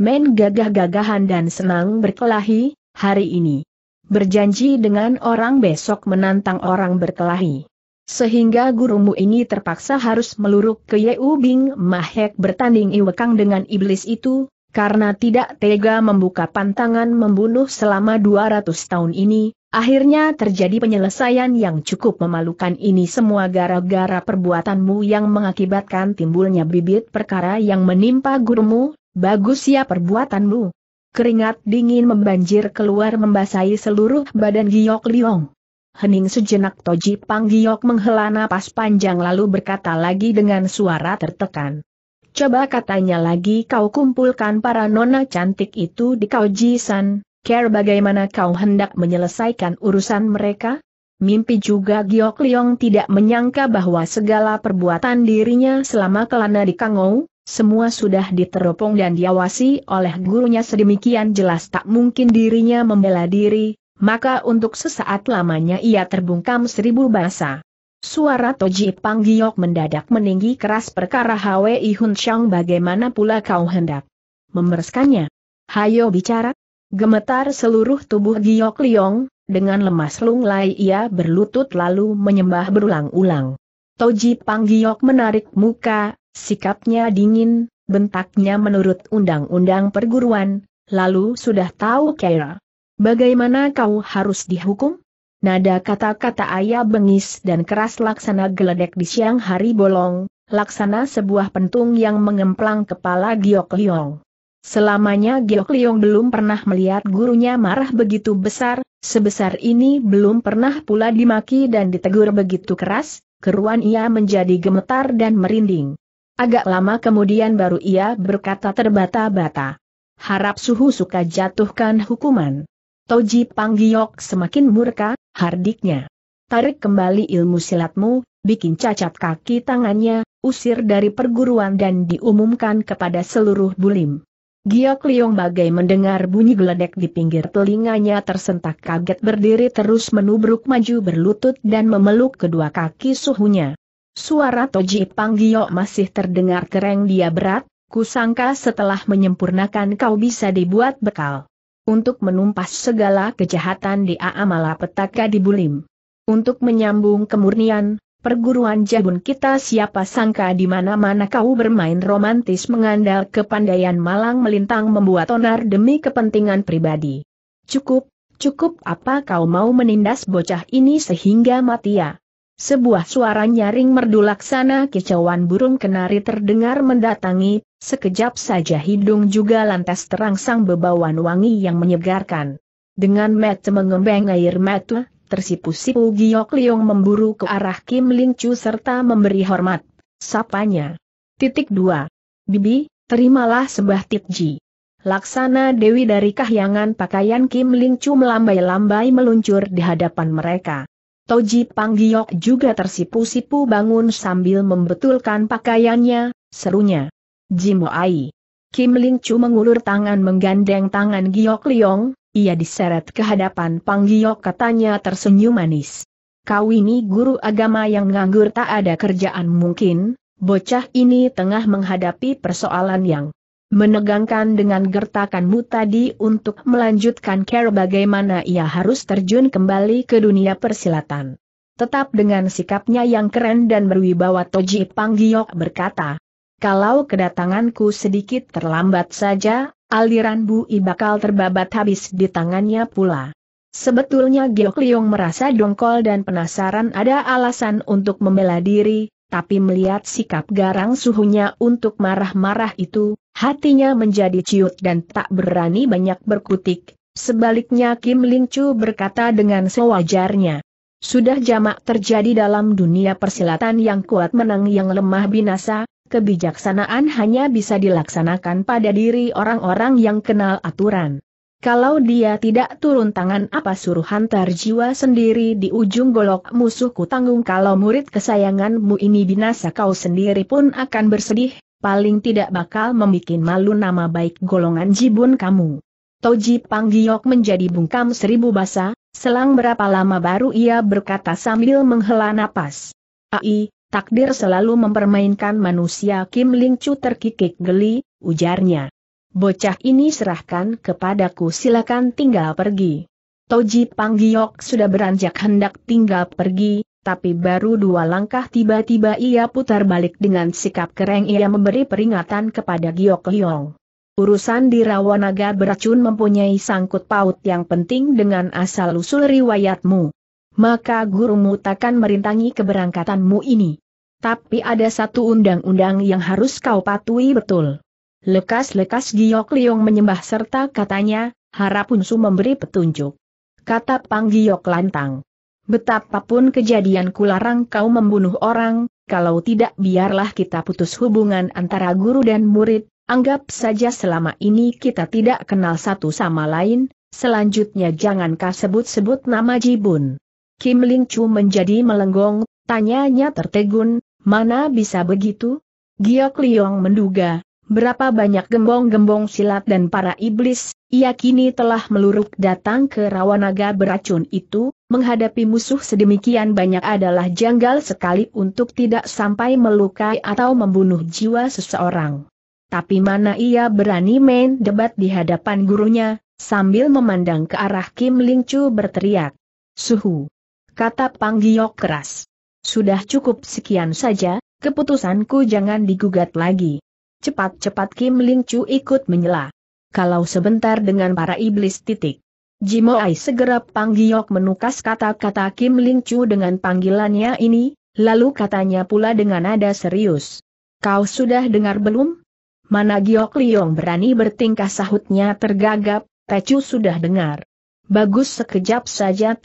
men gagah-gagahan dan senang berkelahi, hari ini. Berjanji dengan orang besok menantang orang berkelahi. Sehingga gurumu ini terpaksa harus meluruk ke Yeu Mahek bertanding Iwekang dengan iblis itu, karena tidak tega membuka pantangan membunuh selama 200 tahun ini, akhirnya terjadi penyelesaian yang cukup memalukan ini semua gara-gara perbuatanmu yang mengakibatkan timbulnya bibit perkara yang menimpa gurumu, Bagus ya perbuatanmu. Keringat dingin membanjir keluar membasahi seluruh badan Giok Liong. Hening sejenak Toji Pang Giok menghela napas panjang lalu berkata lagi dengan suara tertekan. Coba katanya lagi kau kumpulkan para nona cantik itu di kau Jisan, care bagaimana kau hendak menyelesaikan urusan mereka? Mimpi juga Giok Liong tidak menyangka bahwa segala perbuatan dirinya selama kelana di Kangou, semua sudah diteropong dan diawasi oleh gurunya sedemikian jelas tak mungkin dirinya membela diri, maka untuk sesaat lamanya ia terbungkam seribu bahasa. Suara Toji Panggiok mendadak meninggi keras perkara Hwi Hun Shang bagaimana pula kau hendak memeraskannya. Hayo bicara. Gemetar seluruh tubuh Giok Liong, dengan lemas lunglai ia berlutut lalu menyembah berulang-ulang. Toji Panggiok menarik muka, Sikapnya dingin, bentaknya menurut undang-undang perguruan, lalu sudah tahu Kaira. Bagaimana kau harus dihukum? Nada kata-kata ayah bengis dan keras laksana geledek di siang hari bolong, laksana sebuah pentung yang mengemplang kepala Giok Liong. Selamanya Giok Liong belum pernah melihat gurunya marah begitu besar, sebesar ini belum pernah pula dimaki dan ditegur begitu keras, keruan ia menjadi gemetar dan merinding. Agak lama kemudian baru ia berkata terbata-bata. Harap suhu suka jatuhkan hukuman. Toji Panggiok semakin murka, hardiknya. Tarik kembali ilmu silatmu, bikin cacat kaki tangannya, usir dari perguruan dan diumumkan kepada seluruh bulim. Giok Liong bagai mendengar bunyi geledek di pinggir telinganya tersentak kaget berdiri terus menubruk maju berlutut dan memeluk kedua kaki suhunya. Suara Toji Panggio masih terdengar kereng dia berat, kusangka setelah menyempurnakan kau bisa dibuat bekal. Untuk menumpas segala kejahatan di Aamala petaka di Bulim. Untuk menyambung kemurnian, perguruan jabun kita siapa sangka di mana-mana kau bermain romantis mengandal kepandaian malang melintang membuat onar demi kepentingan pribadi. Cukup, cukup apa kau mau menindas bocah ini sehingga mati ya? Sebuah suara nyaring merdu laksana kicauan burung kenari terdengar mendatangi, sekejap saja hidung juga lantas terangsang bebauan wangi yang menyegarkan. Dengan mata mengembang air mata, tersipu-sipu Giok Liong memburu ke arah Kim Ling Chu serta memberi hormat. Sapanya. Titik 2. Bibi, terimalah sebah titji. Laksana Dewi dari kahyangan pakaian Kim Ling Chu melambai-lambai meluncur di hadapan mereka. Toji Panggiok juga tersipu-sipu bangun sambil membetulkan pakaiannya, serunya. Jimbo Ai. Kim Ling Chu mengulur tangan menggandeng tangan Giok Liong, ia diseret ke hadapan Panggiok katanya tersenyum manis. Kau ini guru agama yang nganggur tak ada kerjaan mungkin, bocah ini tengah menghadapi persoalan yang menegangkan dengan gertakanmu tadi untuk melanjutkan care bagaimana ia harus terjun kembali ke dunia persilatan. Tetap dengan sikapnya yang keren dan berwibawa Toji Panggiok berkata, kalau kedatanganku sedikit terlambat saja, aliran Bui bakal terbabat habis di tangannya pula. Sebetulnya Giok Liung merasa dongkol dan penasaran ada alasan untuk membela diri, tapi melihat sikap garang suhunya untuk marah-marah itu, Hatinya menjadi ciut dan tak berani banyak berkutik, sebaliknya Kim Ling Chu berkata dengan sewajarnya. Sudah jamak terjadi dalam dunia persilatan yang kuat menang yang lemah binasa, kebijaksanaan hanya bisa dilaksanakan pada diri orang-orang yang kenal aturan. Kalau dia tidak turun tangan apa suruhan terjiwa sendiri di ujung golok musuhku tanggung kalau murid kesayanganmu ini binasa kau sendiri pun akan bersedih, paling tidak bakal membuat malu nama baik golongan jibun kamu. Toji Panggiok menjadi bungkam seribu basa, selang berapa lama baru ia berkata sambil menghela napas. Ai, takdir selalu mempermainkan manusia Kim Ling Chu terkikik geli, ujarnya. Bocah ini serahkan kepadaku silakan tinggal pergi. Toji Panggiok sudah beranjak hendak tinggal pergi, tapi baru dua langkah tiba-tiba ia putar balik dengan sikap kereng ia memberi peringatan kepada Giok Hyong. Urusan di Rawanaga beracun mempunyai sangkut paut yang penting dengan asal-usul riwayatmu. Maka gurumu takkan merintangi keberangkatanmu ini. Tapi ada satu undang-undang yang harus kau patuhi betul. Lekas-lekas Giok Liong menyembah serta katanya, harap Unsu memberi petunjuk. Kata Pang Giok lantang. Betapapun kejadian kularang kau membunuh orang, kalau tidak biarlah kita putus hubungan antara guru dan murid, anggap saja selama ini kita tidak kenal satu sama lain, selanjutnya jangankah sebut-sebut nama Jibun. Kim Ling Chu menjadi melenggong, tanyanya tertegun, mana bisa begitu? Giok Liong menduga, berapa banyak gembong-gembong silat dan para iblis, ia kini telah meluruk datang ke Rawanaga beracun itu, menghadapi musuh sedemikian banyak adalah janggal sekali untuk tidak sampai melukai atau membunuh jiwa seseorang. Tapi mana ia berani main debat di hadapan gurunya, sambil memandang ke arah Kim Ling Chu berteriak. Suhu! Kata Pang Giok keras. Sudah cukup sekian saja, keputusanku jangan digugat lagi. Cepat-cepat Kim Ling Chu ikut menyela. Kalau sebentar dengan para iblis titik. Jimo Ai segera Giok menukas kata-kata Kim Ling Chu dengan panggilannya ini, lalu katanya pula dengan nada serius. Kau sudah dengar belum? Mana Giok Liong berani bertingkah sahutnya tergagap, Tecu sudah dengar. Bagus sekejap saja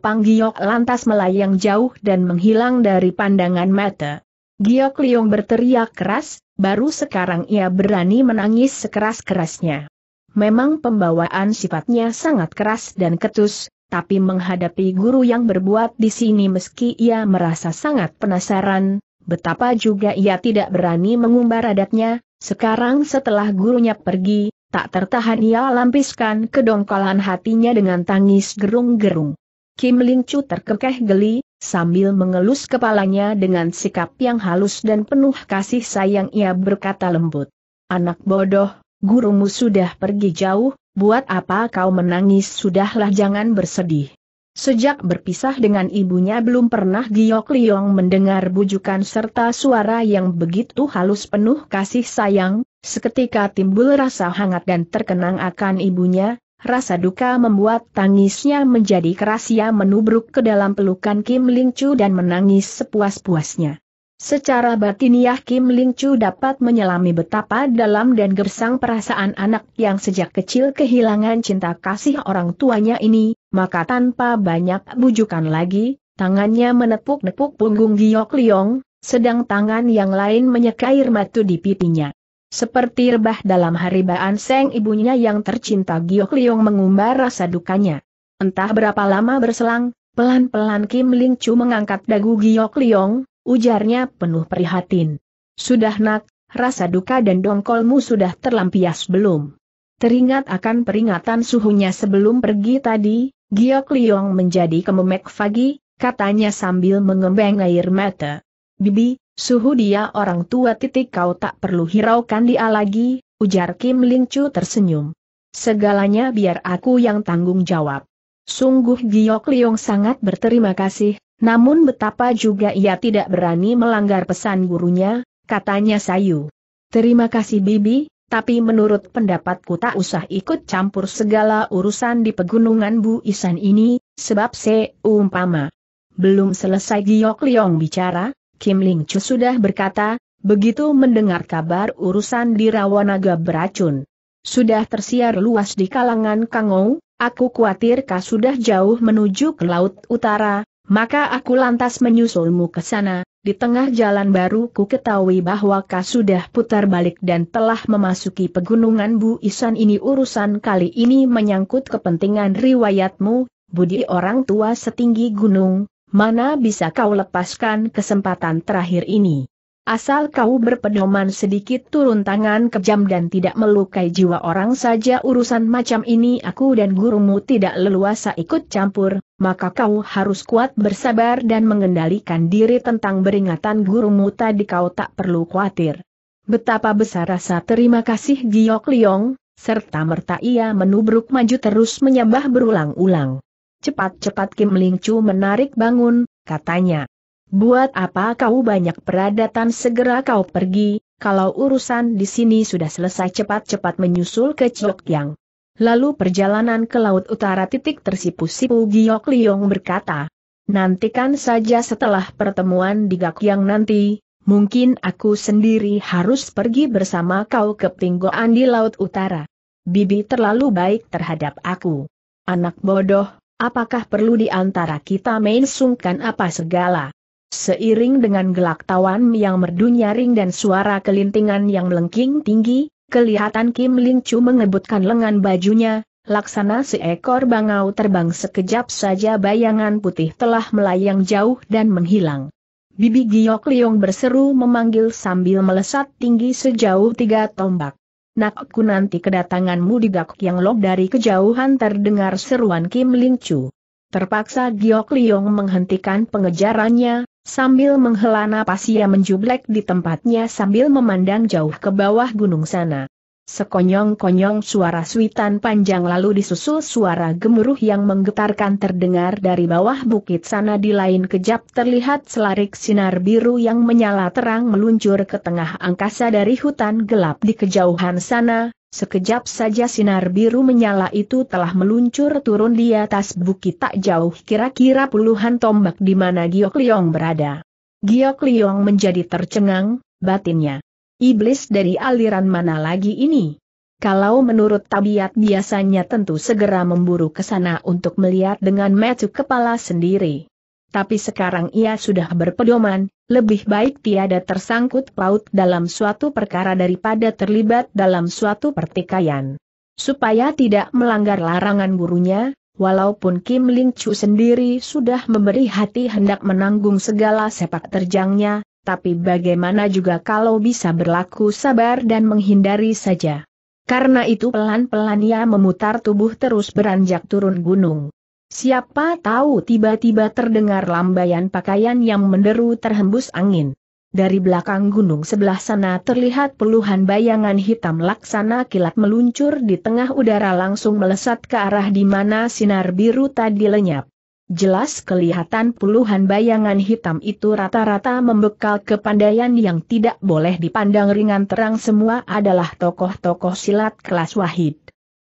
Pang Giok lantas melayang jauh dan menghilang dari pandangan mata. Giok Liong berteriak keras, baru sekarang ia berani menangis sekeras-kerasnya. Memang pembawaan sifatnya sangat keras dan ketus, tapi menghadapi guru yang berbuat di sini meski ia merasa sangat penasaran, betapa juga ia tidak berani mengumbar adatnya, sekarang setelah gurunya pergi, tak tertahan ia lampiskan kedongkolan hatinya dengan tangis gerung-gerung. Kim Ling Chu terkekeh geli, Sambil mengelus kepalanya dengan sikap yang halus dan penuh kasih sayang ia berkata lembut. Anak bodoh, gurumu sudah pergi jauh, buat apa kau menangis sudahlah jangan bersedih. Sejak berpisah dengan ibunya belum pernah Giok Liong mendengar bujukan serta suara yang begitu halus penuh kasih sayang, seketika timbul rasa hangat dan terkenang akan ibunya, Rasa duka membuat tangisnya menjadi keras ia menubruk ke dalam pelukan Kim Ling Chu dan menangis sepuas-puasnya. Secara batiniah Kim Ling Chu dapat menyelami betapa dalam dan gersang perasaan anak yang sejak kecil kehilangan cinta kasih orang tuanya ini, maka tanpa banyak bujukan lagi, tangannya menepuk-nepuk punggung Giok Liong, sedang tangan yang lain menyekair matu di pipinya. Seperti rebah dalam hari haribaan seng ibunya yang tercinta Giok Liong mengumbar rasa dukanya. Entah berapa lama berselang, pelan-pelan Kim Ling Chu mengangkat dagu Giok Liong, ujarnya penuh prihatin. Sudah nak, rasa duka dan dongkolmu sudah terlampias belum? Teringat akan peringatan suhunya sebelum pergi tadi, Giok Liong menjadi kememek fagi, katanya sambil mengembang air mata. Bibi, Suhu dia orang tua titik kau tak perlu hiraukan dia lagi, ujar Kim Ling Chu tersenyum. Segalanya biar aku yang tanggung jawab. Sungguh Giok Liong sangat berterima kasih, namun betapa juga ia tidak berani melanggar pesan gurunya, katanya Sayu. Terima kasih Bibi, tapi menurut pendapatku tak usah ikut campur segala urusan di pegunungan Bu Isan ini, sebab seumpama. Belum selesai Giok Liong bicara, Kim Ling Chu sudah berkata, begitu mendengar kabar urusan di Rawanaga beracun. Sudah tersiar luas di kalangan Kangou, aku khawatir kau sudah jauh menuju ke Laut Utara, maka aku lantas menyusulmu ke sana, di tengah jalan baru ku ketahui bahwa kau sudah putar balik dan telah memasuki pegunungan Bu Isan ini urusan kali ini menyangkut kepentingan riwayatmu, budi orang tua setinggi gunung, mana bisa kau lepaskan kesempatan terakhir ini. Asal kau berpedoman sedikit turun tangan kejam dan tidak melukai jiwa orang saja urusan macam ini aku dan gurumu tidak leluasa ikut campur, maka kau harus kuat bersabar dan mengendalikan diri tentang beringatan gurumu tadi kau tak perlu khawatir. Betapa besar rasa terima kasih Giok Liong, serta merta ia menubruk maju terus menyembah berulang-ulang. Cepat-cepat Kim Ling Chu menarik bangun, katanya. Buat apa kau banyak peradatan segera kau pergi, kalau urusan di sini sudah selesai cepat-cepat menyusul ke Yang. Lalu perjalanan ke Laut Utara titik tersipu-sipu Giok Liong berkata, Nantikan saja setelah pertemuan di Gak Yang nanti, mungkin aku sendiri harus pergi bersama kau ke Pinggoan di Laut Utara. Bibi terlalu baik terhadap aku. Anak bodoh, Apakah perlu di antara kita main sungkan apa segala? Seiring dengan gelak tawan yang merdu nyaring dan suara kelintingan yang melengking tinggi, kelihatan Kim Ling Chu mengebutkan lengan bajunya, laksana seekor bangau terbang sekejap saja bayangan putih telah melayang jauh dan menghilang. Bibi Giok Liong berseru memanggil sambil melesat tinggi sejauh tiga tombak nakku nanti kedatanganmu di gak yang lob dari kejauhan terdengar seruan Kim Ling Chu. Terpaksa Giok Liong menghentikan pengejarannya, sambil menghela napas ia menjublek di tempatnya sambil memandang jauh ke bawah gunung sana. Sekonyong-konyong suara suitan panjang lalu disusul suara gemuruh yang menggetarkan terdengar dari bawah bukit sana di lain kejap terlihat selarik sinar biru yang menyala terang meluncur ke tengah angkasa dari hutan gelap di kejauhan sana, sekejap saja sinar biru menyala itu telah meluncur turun di atas bukit tak jauh kira-kira puluhan tombak di mana Giok Liong berada. Giok Liong menjadi tercengang, batinnya. Iblis dari aliran mana lagi ini? Kalau menurut tabiat biasanya tentu segera memburu ke sana untuk melihat dengan metu kepala sendiri. Tapi sekarang ia sudah berpedoman, lebih baik tiada tersangkut paut dalam suatu perkara daripada terlibat dalam suatu pertikaian. Supaya tidak melanggar larangan gurunya, walaupun Kim Ling Chu sendiri sudah memberi hati hendak menanggung segala sepak terjangnya, tapi bagaimana juga kalau bisa berlaku sabar dan menghindari saja. Karena itu pelan-pelan ia memutar tubuh terus beranjak turun gunung. Siapa tahu tiba-tiba terdengar lambaian pakaian yang menderu terhembus angin. Dari belakang gunung sebelah sana terlihat puluhan bayangan hitam laksana kilat meluncur di tengah udara langsung melesat ke arah di mana sinar biru tadi lenyap. Jelas kelihatan puluhan bayangan hitam itu rata-rata membekal kepandaian yang tidak boleh dipandang ringan terang semua adalah tokoh-tokoh silat kelas wahid.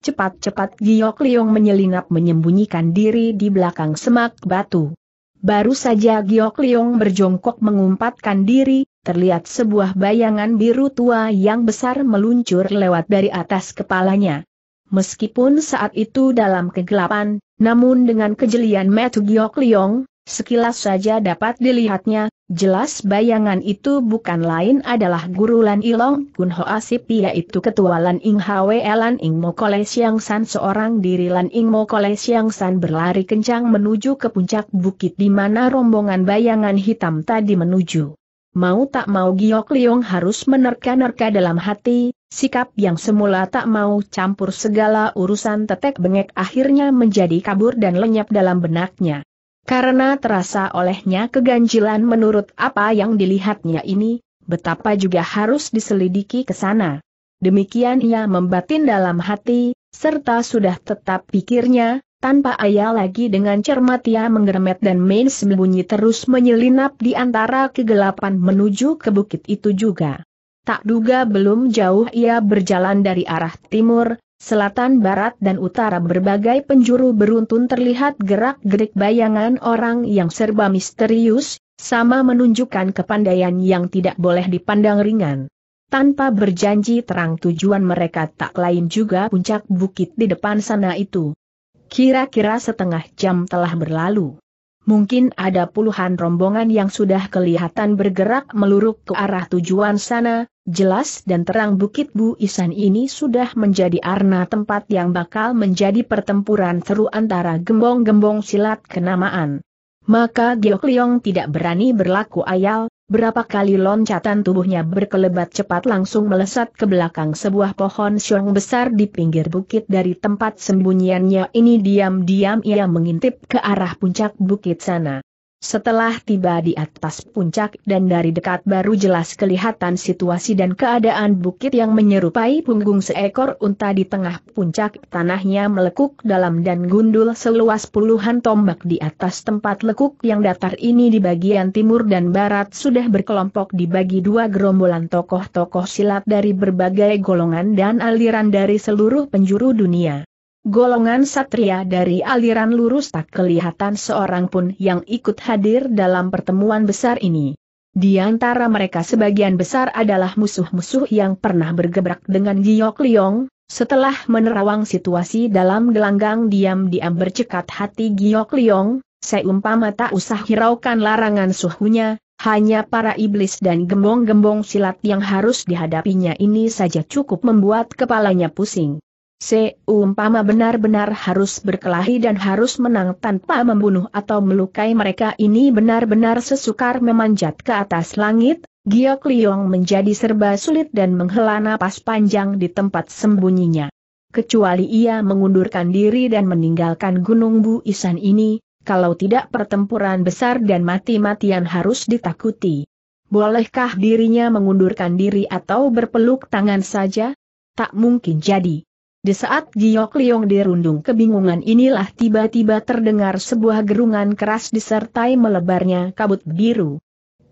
Cepat-cepat Giok Liong menyelinap menyembunyikan diri di belakang semak batu. Baru saja Giok Liong berjongkok mengumpatkan diri, terlihat sebuah bayangan biru tua yang besar meluncur lewat dari atas kepalanya. Meskipun saat itu dalam kegelapan, namun dengan kejelian Metu Giok Liong, sekilas saja dapat dilihatnya, jelas bayangan itu bukan lain adalah Guru Lan Ilong Kun Hoa Sip yaitu Ketua Lan Ing Hwe Lan Ing Mo Kole Siang San seorang diri Lan Ing Mo Kole Siang San berlari kencang menuju ke puncak bukit di mana rombongan bayangan hitam tadi menuju. Mau tak mau Giok Liong harus menerka-nerka dalam hati, sikap yang semula tak mau campur segala urusan tetek bengek akhirnya menjadi kabur dan lenyap dalam benaknya. Karena terasa olehnya keganjilan menurut apa yang dilihatnya ini, betapa juga harus diselidiki ke sana. Demikian ia membatin dalam hati, serta sudah tetap pikirnya, tanpa ayah lagi dengan cermat ia menggeremet dan main sembunyi terus menyelinap di antara kegelapan menuju ke bukit itu juga. Tak duga belum jauh ia berjalan dari arah timur, selatan barat dan utara berbagai penjuru beruntun terlihat gerak-gerik bayangan orang yang serba misterius, sama menunjukkan kepandaian yang tidak boleh dipandang ringan. Tanpa berjanji terang tujuan mereka tak lain juga puncak bukit di depan sana itu. Kira-kira setengah jam telah berlalu. Mungkin ada puluhan rombongan yang sudah kelihatan bergerak meluruk ke arah tujuan sana, jelas dan terang Bukit bu Isan ini sudah menjadi arna tempat yang bakal menjadi pertempuran seru antara gembong-gembong silat kenamaan. Maka Giok Leong tidak berani berlaku ayal, Berapa kali loncatan tubuhnya berkelebat cepat langsung melesat ke belakang sebuah pohon syong besar di pinggir bukit dari tempat sembunyiannya ini diam-diam ia mengintip ke arah puncak bukit sana. Setelah tiba di atas puncak dan dari dekat baru jelas kelihatan situasi dan keadaan bukit yang menyerupai punggung seekor unta di tengah puncak tanahnya melekuk dalam dan gundul seluas puluhan tombak di atas tempat lekuk yang datar ini di bagian timur dan barat sudah berkelompok dibagi dua gerombolan tokoh-tokoh silat dari berbagai golongan dan aliran dari seluruh penjuru dunia. Golongan satria dari aliran lurus tak kelihatan seorang pun yang ikut hadir dalam pertemuan besar ini. Di antara mereka sebagian besar adalah musuh-musuh yang pernah bergebrak dengan Giok Liong, setelah menerawang situasi dalam gelanggang diam-diam bercekat hati Giok Liong, seumpama tak usah hiraukan larangan suhunya, hanya para iblis dan gembong-gembong silat yang harus dihadapinya ini saja cukup membuat kepalanya pusing. Seumpama benar-benar harus berkelahi dan harus menang tanpa membunuh atau melukai mereka ini benar-benar sesukar memanjat ke atas langit, Giok Liong menjadi serba sulit dan menghela napas panjang di tempat sembunyinya. Kecuali ia mengundurkan diri dan meninggalkan gunung Bu Isan ini, kalau tidak pertempuran besar dan mati-matian harus ditakuti. Bolehkah dirinya mengundurkan diri atau berpeluk tangan saja? Tak mungkin jadi. Di saat Giok Liong dirundung kebingungan inilah tiba-tiba terdengar sebuah gerungan keras disertai melebarnya kabut biru.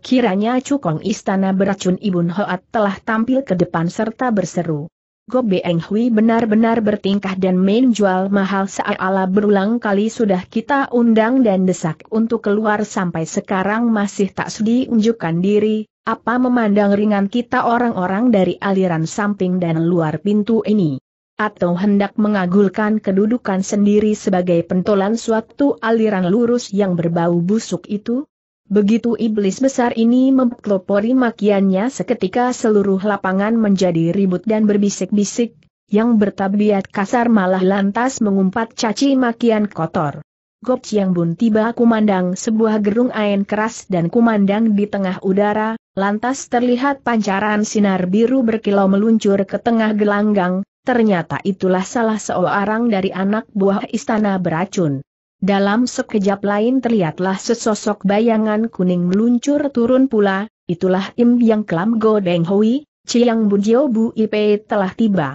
Kiranya cukong istana beracun Ibun Hoat telah tampil ke depan serta berseru. Go Eng Hui benar-benar bertingkah dan main jual mahal seala berulang kali sudah kita undang dan desak untuk keluar sampai sekarang masih tak sudi unjukkan diri, apa memandang ringan kita orang-orang dari aliran samping dan luar pintu ini atau hendak mengagulkan kedudukan sendiri sebagai pentolan suatu aliran lurus yang berbau busuk itu? Begitu iblis besar ini mempelopori makiannya seketika seluruh lapangan menjadi ribut dan berbisik-bisik, yang bertabiat kasar malah lantas mengumpat caci makian kotor. Gop Chiang Bun tiba kumandang sebuah gerung ain keras dan kumandang di tengah udara, lantas terlihat pancaran sinar biru berkilau meluncur ke tengah gelanggang, Ternyata itulah salah seorang dari anak buah istana beracun. Dalam sekejap lain terlihatlah sesosok bayangan kuning meluncur turun pula, itulah Im yang kelam Go Deng Hui, Chiang Jiu Bu Ipe telah tiba.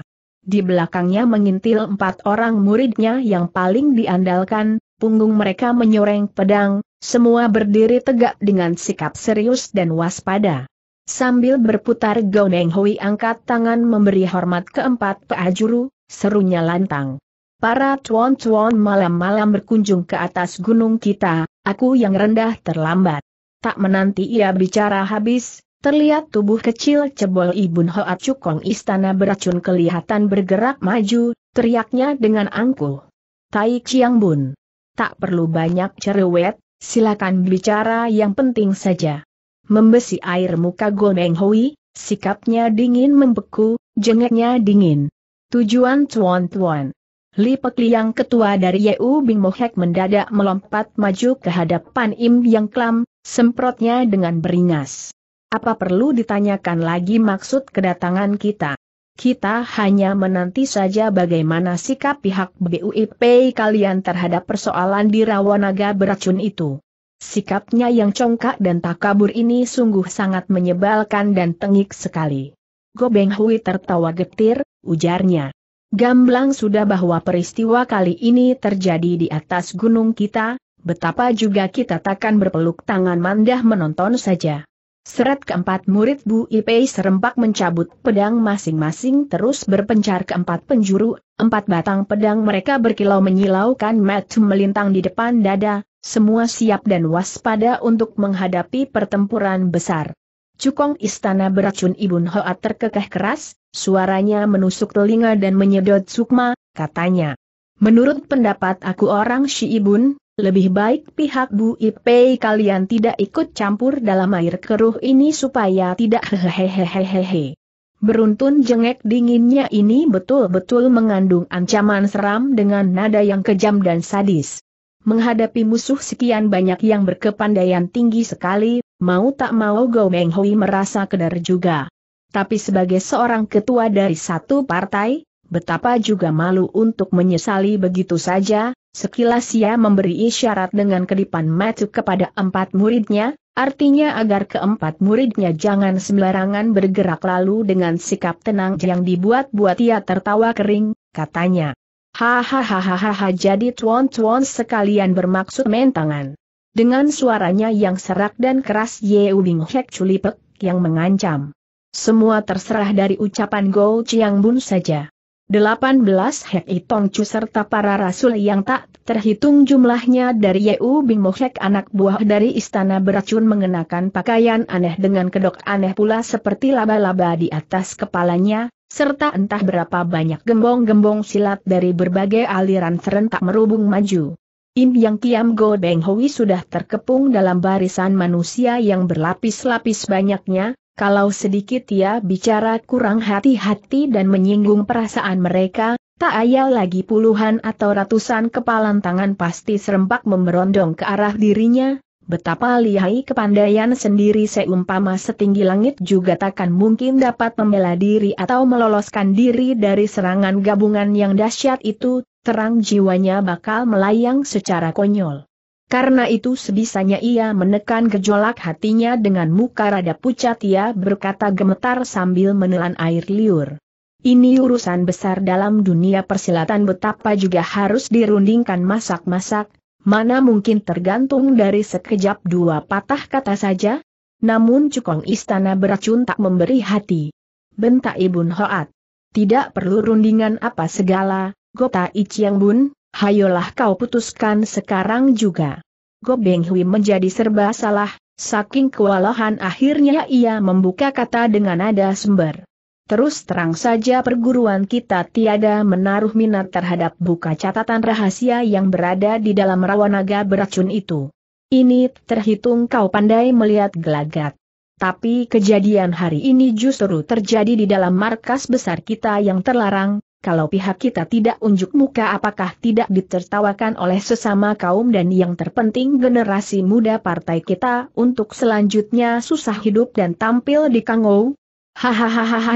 Di belakangnya mengintil empat orang muridnya yang paling diandalkan, punggung mereka menyoreng pedang, semua berdiri tegak dengan sikap serius dan waspada. Sambil berputar Gao Neng Hui angkat tangan memberi hormat keempat peajuru, serunya lantang. Para tuan-tuan malam-malam berkunjung ke atas gunung kita, aku yang rendah terlambat. Tak menanti ia bicara habis, Terlihat tubuh kecil cebol Ibun Hoat Cukong istana beracun kelihatan bergerak maju, teriaknya dengan angkuh. Tai Chiang Bun. Tak perlu banyak cerewet, silakan bicara yang penting saja. Membesi air muka Gomeng Hui, sikapnya dingin membeku, jengeknya dingin. Tujuan Tuan Tuan. Li Pek Liang ketua dari Yeu Bing Mohek mendadak melompat maju ke hadapan Im Yang Klam, semprotnya dengan beringas. Apa perlu ditanyakan lagi maksud kedatangan kita? Kita hanya menanti saja bagaimana sikap pihak BUIP kalian terhadap persoalan di Rawanaga beracun itu. Sikapnya yang congkak dan tak kabur ini sungguh sangat menyebalkan dan tengik sekali. Gobeng Hui tertawa getir, ujarnya. Gamblang sudah bahwa peristiwa kali ini terjadi di atas gunung kita, betapa juga kita takkan berpeluk tangan mandah menonton saja. Seret keempat murid Bu Ipei serempak mencabut pedang masing-masing terus berpencar keempat penjuru, empat batang pedang mereka berkilau menyilaukan metu melintang di depan dada, semua siap dan waspada untuk menghadapi pertempuran besar. Cukong istana beracun Ibun Hoat terkekeh keras, suaranya menusuk telinga dan menyedot sukma, katanya. Menurut pendapat aku orang Ibun, lebih baik pihak Bu Ipei kalian tidak ikut campur dalam air keruh ini supaya tidak hehehehehehe. Beruntun jengek dinginnya ini betul-betul mengandung ancaman seram dengan nada yang kejam dan sadis. Menghadapi musuh sekian banyak yang berkepandaian tinggi sekali, mau tak mau Gou Meng Hui merasa kedar juga. Tapi sebagai seorang ketua dari satu partai, betapa juga malu untuk menyesali begitu saja, sekilas ia memberi isyarat dengan kedipan mata kepada empat muridnya, Artinya agar keempat muridnya jangan sembarangan bergerak lalu dengan sikap tenang yang dibuat-buat ia tertawa kering, katanya. Hahaha jadi tuan-tuan sekalian bermaksud mentangan. Dengan suaranya yang serak dan keras Ye Wing Hek Culipek yang mengancam. Semua terserah dari ucapan Go Chiang Bun saja. 18 Hek Itong Chu serta para rasul yang tak terhitung jumlahnya dari Yeu Bing Hek anak buah dari istana beracun mengenakan pakaian aneh dengan kedok aneh pula seperti laba-laba di atas kepalanya, serta entah berapa banyak gembong-gembong silat dari berbagai aliran serentak merubung maju. Im Yang Kiam Go Beng Hui sudah terkepung dalam barisan manusia yang berlapis-lapis banyaknya, kalau sedikit ia bicara kurang hati-hati dan menyinggung perasaan mereka, tak ayal lagi puluhan atau ratusan kepalan tangan pasti serempak memerondong ke arah dirinya, Betapa lihai kepandaian sendiri seumpama setinggi langit juga takkan mungkin dapat membela diri atau meloloskan diri dari serangan gabungan yang dahsyat itu, terang jiwanya bakal melayang secara konyol. Karena itu sebisanya ia menekan gejolak hatinya dengan muka rada pucat ia berkata gemetar sambil menelan air liur. Ini urusan besar dalam dunia persilatan betapa juga harus dirundingkan masak-masak, Mana mungkin tergantung dari sekejap dua patah kata saja? Namun cukong istana beracun tak memberi hati. Bentak Ibun Hoat. Tidak perlu rundingan apa segala, Gota Ichiang Bun, hayolah kau putuskan sekarang juga. Gobeng Hui menjadi serba salah, saking kewalahan akhirnya ia membuka kata dengan nada sumber. Terus terang saja perguruan kita tiada menaruh minat terhadap buka catatan rahasia yang berada di dalam rawanaga beracun itu. Ini terhitung kau pandai melihat gelagat. Tapi kejadian hari ini justru terjadi di dalam markas besar kita yang terlarang, kalau pihak kita tidak unjuk muka apakah tidak ditertawakan oleh sesama kaum dan yang terpenting generasi muda partai kita untuk selanjutnya susah hidup dan tampil di kangou? Hahaha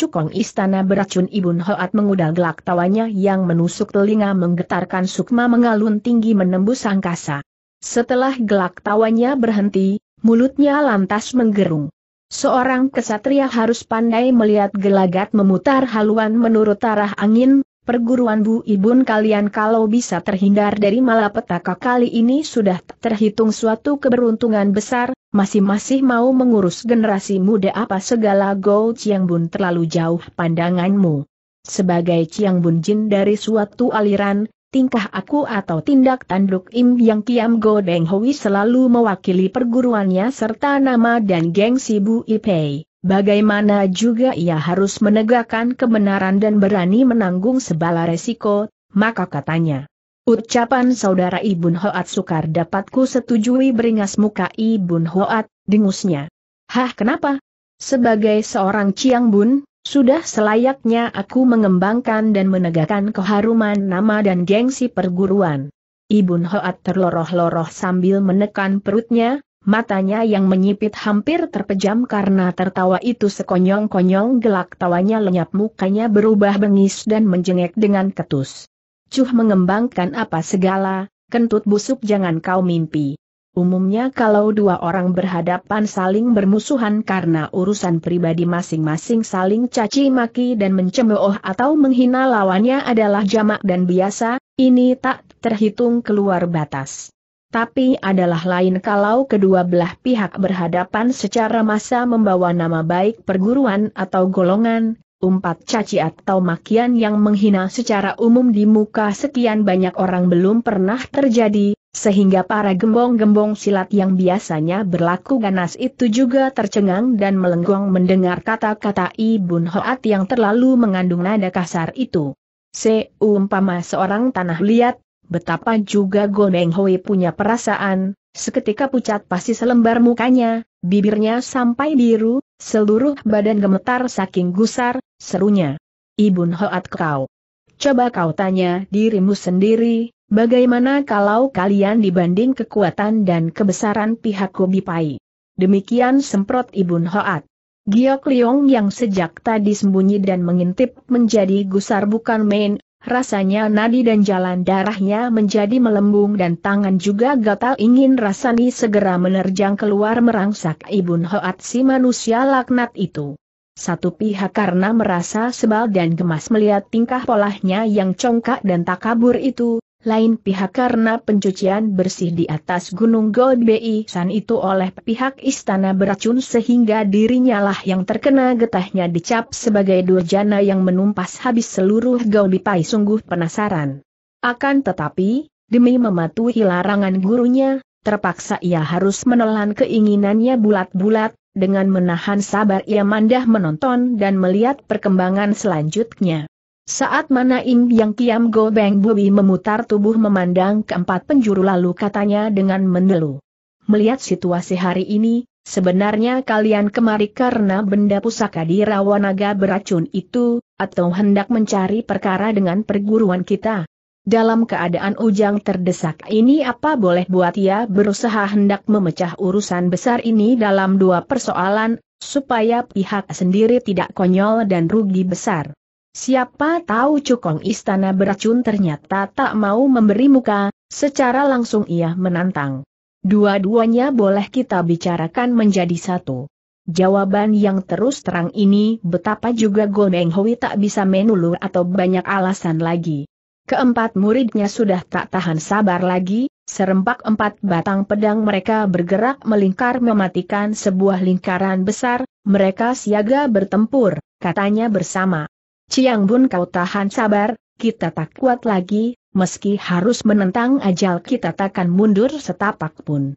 cukong istana beracun Ibun Hoat mengudal gelak tawanya yang menusuk telinga menggetarkan sukma mengalun tinggi menembus angkasa. Setelah gelak tawanya berhenti, mulutnya lantas menggerung. Seorang kesatria harus pandai melihat gelagat memutar haluan menurut arah angin, perguruan Bu Ibun kalian kalau bisa terhindar dari malapetaka kali ini sudah terhitung suatu keberuntungan besar, masih-masih mau mengurus generasi muda apa segala Go Chiang Bun terlalu jauh pandanganmu. Sebagai Chiang Bun Jin dari suatu aliran, tingkah aku atau tindak tanduk Im Yang Kiam Go Deng Hui selalu mewakili perguruannya serta nama dan gengsi Bu Ipei. Bagaimana juga ia harus menegakkan kebenaran dan berani menanggung sebala resiko, maka katanya. Ucapan saudara Ibun Hoat sukar dapatku setujui beringas muka Ibun Hoat, dengusnya. Hah kenapa? Sebagai seorang Ciang Bun, sudah selayaknya aku mengembangkan dan menegakkan keharuman nama dan gengsi perguruan. Ibun Hoat terloroh-loroh sambil menekan perutnya, matanya yang menyipit hampir terpejam karena tertawa itu sekonyong-konyong gelak tawanya lenyap mukanya berubah bengis dan menjengek dengan ketus. Cuh mengembangkan apa segala, kentut busuk jangan kau mimpi. Umumnya kalau dua orang berhadapan saling bermusuhan karena urusan pribadi masing-masing saling caci maki dan mencemooh atau menghina lawannya adalah jamak dan biasa, ini tak terhitung keluar batas tapi adalah lain kalau kedua belah pihak berhadapan secara massa membawa nama baik perguruan atau golongan, umpat caci atau makian yang menghina secara umum di muka sekian banyak orang belum pernah terjadi, sehingga para gembong-gembong silat yang biasanya berlaku ganas itu juga tercengang dan melenggong mendengar kata-kata Ibun Hoat yang terlalu mengandung nada kasar itu. Seumpama seorang tanah liat, Betapa juga Goneng Hui punya perasaan, seketika pucat pasti selembar mukanya, bibirnya sampai biru, seluruh badan gemetar saking gusar, serunya. Ibun Hoat kau. Coba kau tanya dirimu sendiri, bagaimana kalau kalian dibanding kekuatan dan kebesaran pihak Kobipai. Demikian semprot Ibun Hoat. Giok Liong yang sejak tadi sembunyi dan mengintip menjadi gusar bukan main, rasanya nadi dan jalan darahnya menjadi melembung dan tangan juga gatal ingin rasani segera menerjang keluar merangsak Ibun Hoat si manusia laknat itu. Satu pihak karena merasa sebal dan gemas melihat tingkah polahnya yang congkak dan takabur itu, lain pihak karena pencucian bersih di atas Gunung Godbei San itu oleh pihak istana beracun sehingga dirinya lah yang terkena getahnya dicap sebagai durjana yang menumpas habis seluruh Godbei sungguh penasaran. Akan tetapi, demi mematuhi larangan gurunya, terpaksa ia harus menelan keinginannya bulat-bulat, dengan menahan sabar ia mandah menonton dan melihat perkembangan selanjutnya. Saat mana Im Yang Kiam Go Beng Bui memutar tubuh memandang keempat penjuru lalu katanya dengan menelu. Melihat situasi hari ini, sebenarnya kalian kemari karena benda pusaka di Rawanaga beracun itu, atau hendak mencari perkara dengan perguruan kita. Dalam keadaan ujang terdesak ini apa boleh buat ia berusaha hendak memecah urusan besar ini dalam dua persoalan, supaya pihak sendiri tidak konyol dan rugi besar. Siapa tahu cukong istana beracun ternyata tak mau memberi muka, secara langsung ia menantang. Dua-duanya boleh kita bicarakan menjadi satu. Jawaban yang terus terang ini betapa juga Gomeng Hui tak bisa menulur atau banyak alasan lagi. Keempat muridnya sudah tak tahan sabar lagi, serempak empat batang pedang mereka bergerak melingkar mematikan sebuah lingkaran besar, mereka siaga bertempur, katanya bersama. Ciang Bun kau tahan sabar, kita tak kuat lagi, meski harus menentang ajal kita takkan mundur setapak pun.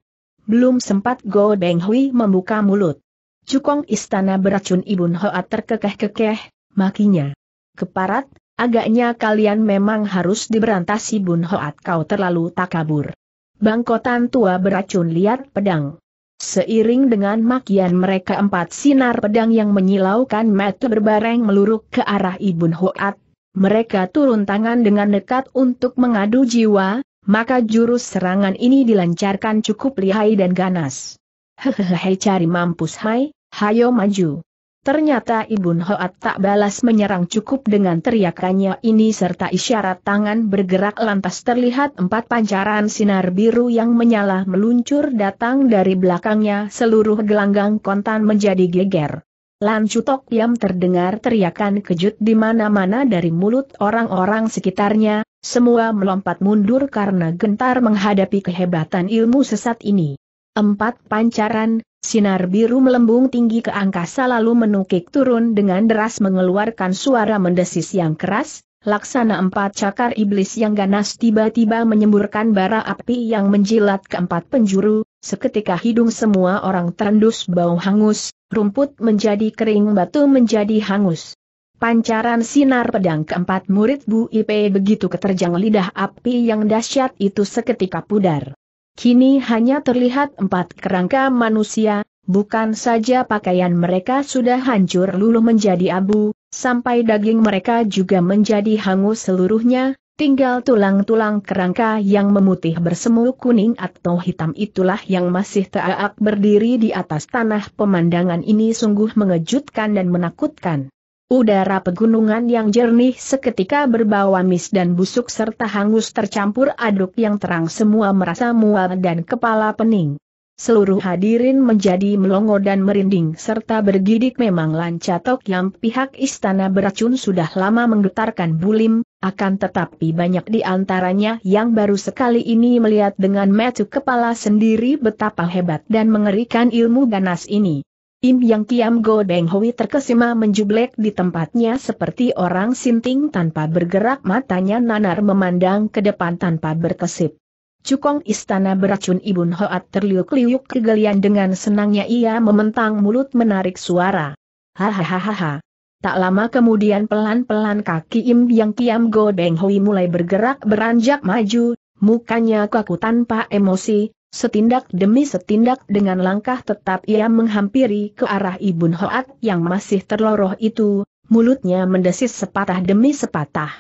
Belum sempat Go Beng Hui membuka mulut. Cukong istana beracun Ibun Hoat terkekeh-kekeh, makinya. Keparat, agaknya kalian memang harus diberantas Ibun Hoat kau terlalu takabur. Bangkotan tua beracun liar pedang. Seiring dengan makian mereka empat sinar pedang yang menyilaukan mata berbareng meluruk ke arah Ibun Hoat, mereka turun tangan dengan dekat untuk mengadu jiwa, maka jurus serangan ini dilancarkan cukup lihai dan ganas. Hehehe cari mampus hai, hayo maju. Ternyata Ibun Hoat tak balas menyerang cukup dengan teriakannya ini serta isyarat tangan bergerak lantas terlihat empat pancaran sinar biru yang menyala meluncur datang dari belakangnya seluruh gelanggang kontan menjadi geger. Lancutok Yam terdengar teriakan kejut di mana-mana dari mulut orang-orang sekitarnya, semua melompat mundur karena gentar menghadapi kehebatan ilmu sesat ini. Empat pancaran, Sinar biru melembung tinggi ke angkasa lalu menukik turun dengan deras mengeluarkan suara mendesis yang keras, laksana empat cakar iblis yang ganas tiba-tiba menyemburkan bara api yang menjilat ke empat penjuru, seketika hidung semua orang terendus bau hangus, rumput menjadi kering batu menjadi hangus. Pancaran sinar pedang keempat murid Bu Ipe begitu keterjang lidah api yang dahsyat itu seketika pudar. Kini hanya terlihat empat kerangka manusia, bukan saja pakaian mereka sudah hancur luluh menjadi abu, sampai daging mereka juga menjadi hangus seluruhnya, tinggal tulang-tulang kerangka yang memutih bersemu kuning atau hitam itulah yang masih teaak berdiri di atas tanah pemandangan ini sungguh mengejutkan dan menakutkan. Udara pegunungan yang jernih seketika berbau amis dan busuk serta hangus tercampur aduk yang terang semua merasa mual dan kepala pening. Seluruh hadirin menjadi melongo dan merinding serta bergidik memang Lancatok yang pihak istana beracun sudah lama menggetarkan bulim, akan tetapi banyak di antaranya yang baru sekali ini melihat dengan metu kepala sendiri betapa hebat dan mengerikan ilmu ganas ini. Im Yang Kiam Go Deng Hui terkesima menjublek di tempatnya seperti orang sinting tanpa bergerak matanya nanar memandang ke depan tanpa berkesip. Cukong istana beracun Ibun Hoat terliuk-liuk kegelian dengan senangnya ia mementang mulut menarik suara. Hahaha. Tak lama kemudian pelan-pelan kaki Im Yang Kiam Go Deng Hui mulai bergerak beranjak maju, mukanya kaku tanpa emosi, Setindak demi setindak dengan langkah tetap ia menghampiri ke arah Ibun Hoat yang masih terloroh itu, mulutnya mendesis sepatah demi sepatah.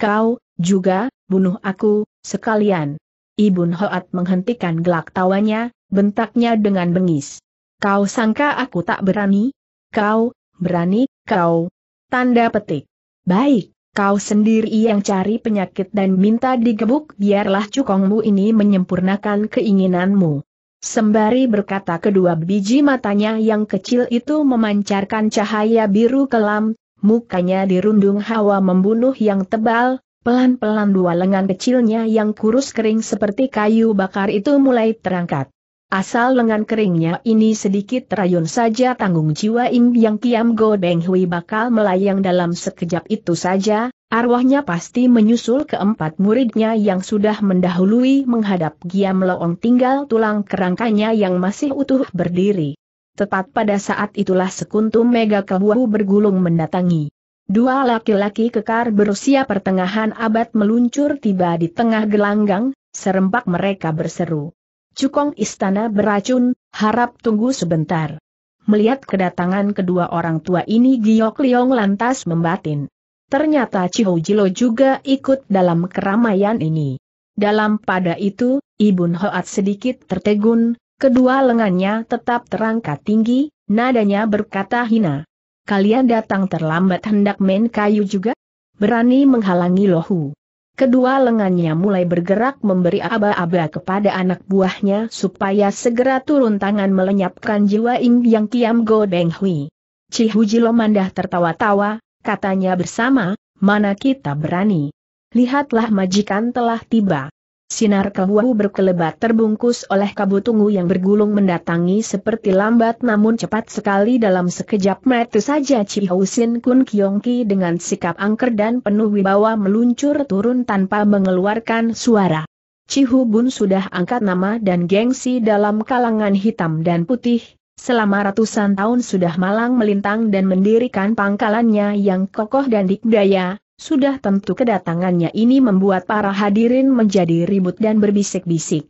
Kau, juga, bunuh aku, sekalian. Ibu Hoat menghentikan gelak tawanya, bentaknya dengan bengis. Kau sangka aku tak berani? Kau, berani, kau. Tanda petik. Baik, Kau sendiri yang cari penyakit dan minta digebuk biarlah cukongmu ini menyempurnakan keinginanmu. Sembari berkata kedua biji matanya yang kecil itu memancarkan cahaya biru kelam, mukanya dirundung hawa membunuh yang tebal, pelan-pelan dua lengan kecilnya yang kurus kering seperti kayu bakar itu mulai terangkat. Asal lengan keringnya ini sedikit terayun saja tanggung jiwa Im Yang Kiam Go Beng Hui bakal melayang dalam sekejap itu saja, arwahnya pasti menyusul keempat muridnya yang sudah mendahului menghadap Giam Loong tinggal tulang kerangkanya yang masih utuh berdiri. Tepat pada saat itulah sekuntum mega kebuahu bergulung mendatangi. Dua laki-laki kekar berusia pertengahan abad meluncur tiba di tengah gelanggang, serempak mereka berseru. Cukong istana beracun, harap tunggu sebentar. Melihat kedatangan kedua orang tua ini Giok Liong lantas membatin. Ternyata Cihou Jilo juga ikut dalam keramaian ini. Dalam pada itu, Ibun Hoat sedikit tertegun, kedua lengannya tetap terangkat tinggi, nadanya berkata hina. Kalian datang terlambat hendak main kayu juga? Berani menghalangi lohu. Kedua lengannya mulai bergerak memberi aba-aba kepada anak buahnya supaya segera turun tangan melenyapkan jiwa Ing Yang Kiam Go Beng Hui. Jilo mandah tertawa-tawa, katanya bersama, mana kita berani. Lihatlah majikan telah tiba. Sinar kehuau berkelebat terbungkus oleh kabut ungu yang bergulung mendatangi seperti lambat namun cepat sekali dalam sekejap mata saja Sin Kun Ki dengan sikap angker dan penuh wibawa meluncur turun tanpa mengeluarkan suara. Cihu Bun sudah angkat nama dan gengsi dalam kalangan hitam dan putih, selama ratusan tahun sudah malang melintang dan mendirikan pangkalannya yang kokoh dan dikdaya, sudah tentu kedatangannya ini membuat para hadirin menjadi ribut dan berbisik-bisik.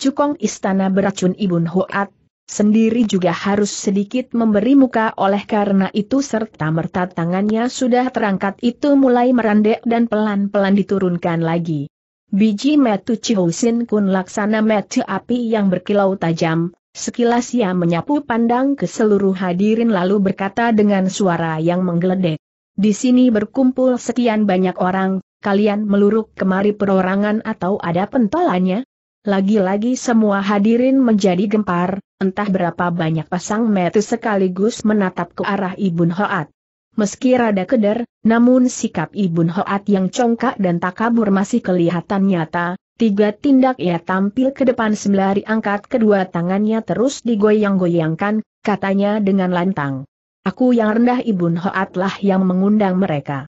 Cukong istana beracun Ibun Hoat, sendiri juga harus sedikit memberi muka oleh karena itu serta merta tangannya sudah terangkat itu mulai merendek dan pelan-pelan diturunkan lagi. Biji metu cihusin kun laksana metu api yang berkilau tajam, sekilas ia menyapu pandang ke seluruh hadirin lalu berkata dengan suara yang menggeledek. Di sini berkumpul sekian banyak orang, kalian meluruk kemari perorangan atau ada pentolannya? Lagi-lagi semua hadirin menjadi gempar, entah berapa banyak pasang mata sekaligus menatap ke arah Ibun Hoat. Meski rada keder, namun sikap Ibun Hoat yang congkak dan takabur masih kelihatan nyata, tiga tindak ia tampil ke depan sembari angkat kedua tangannya terus digoyang-goyangkan, katanya dengan lantang. Aku yang rendah Ibun Hoatlah yang mengundang mereka.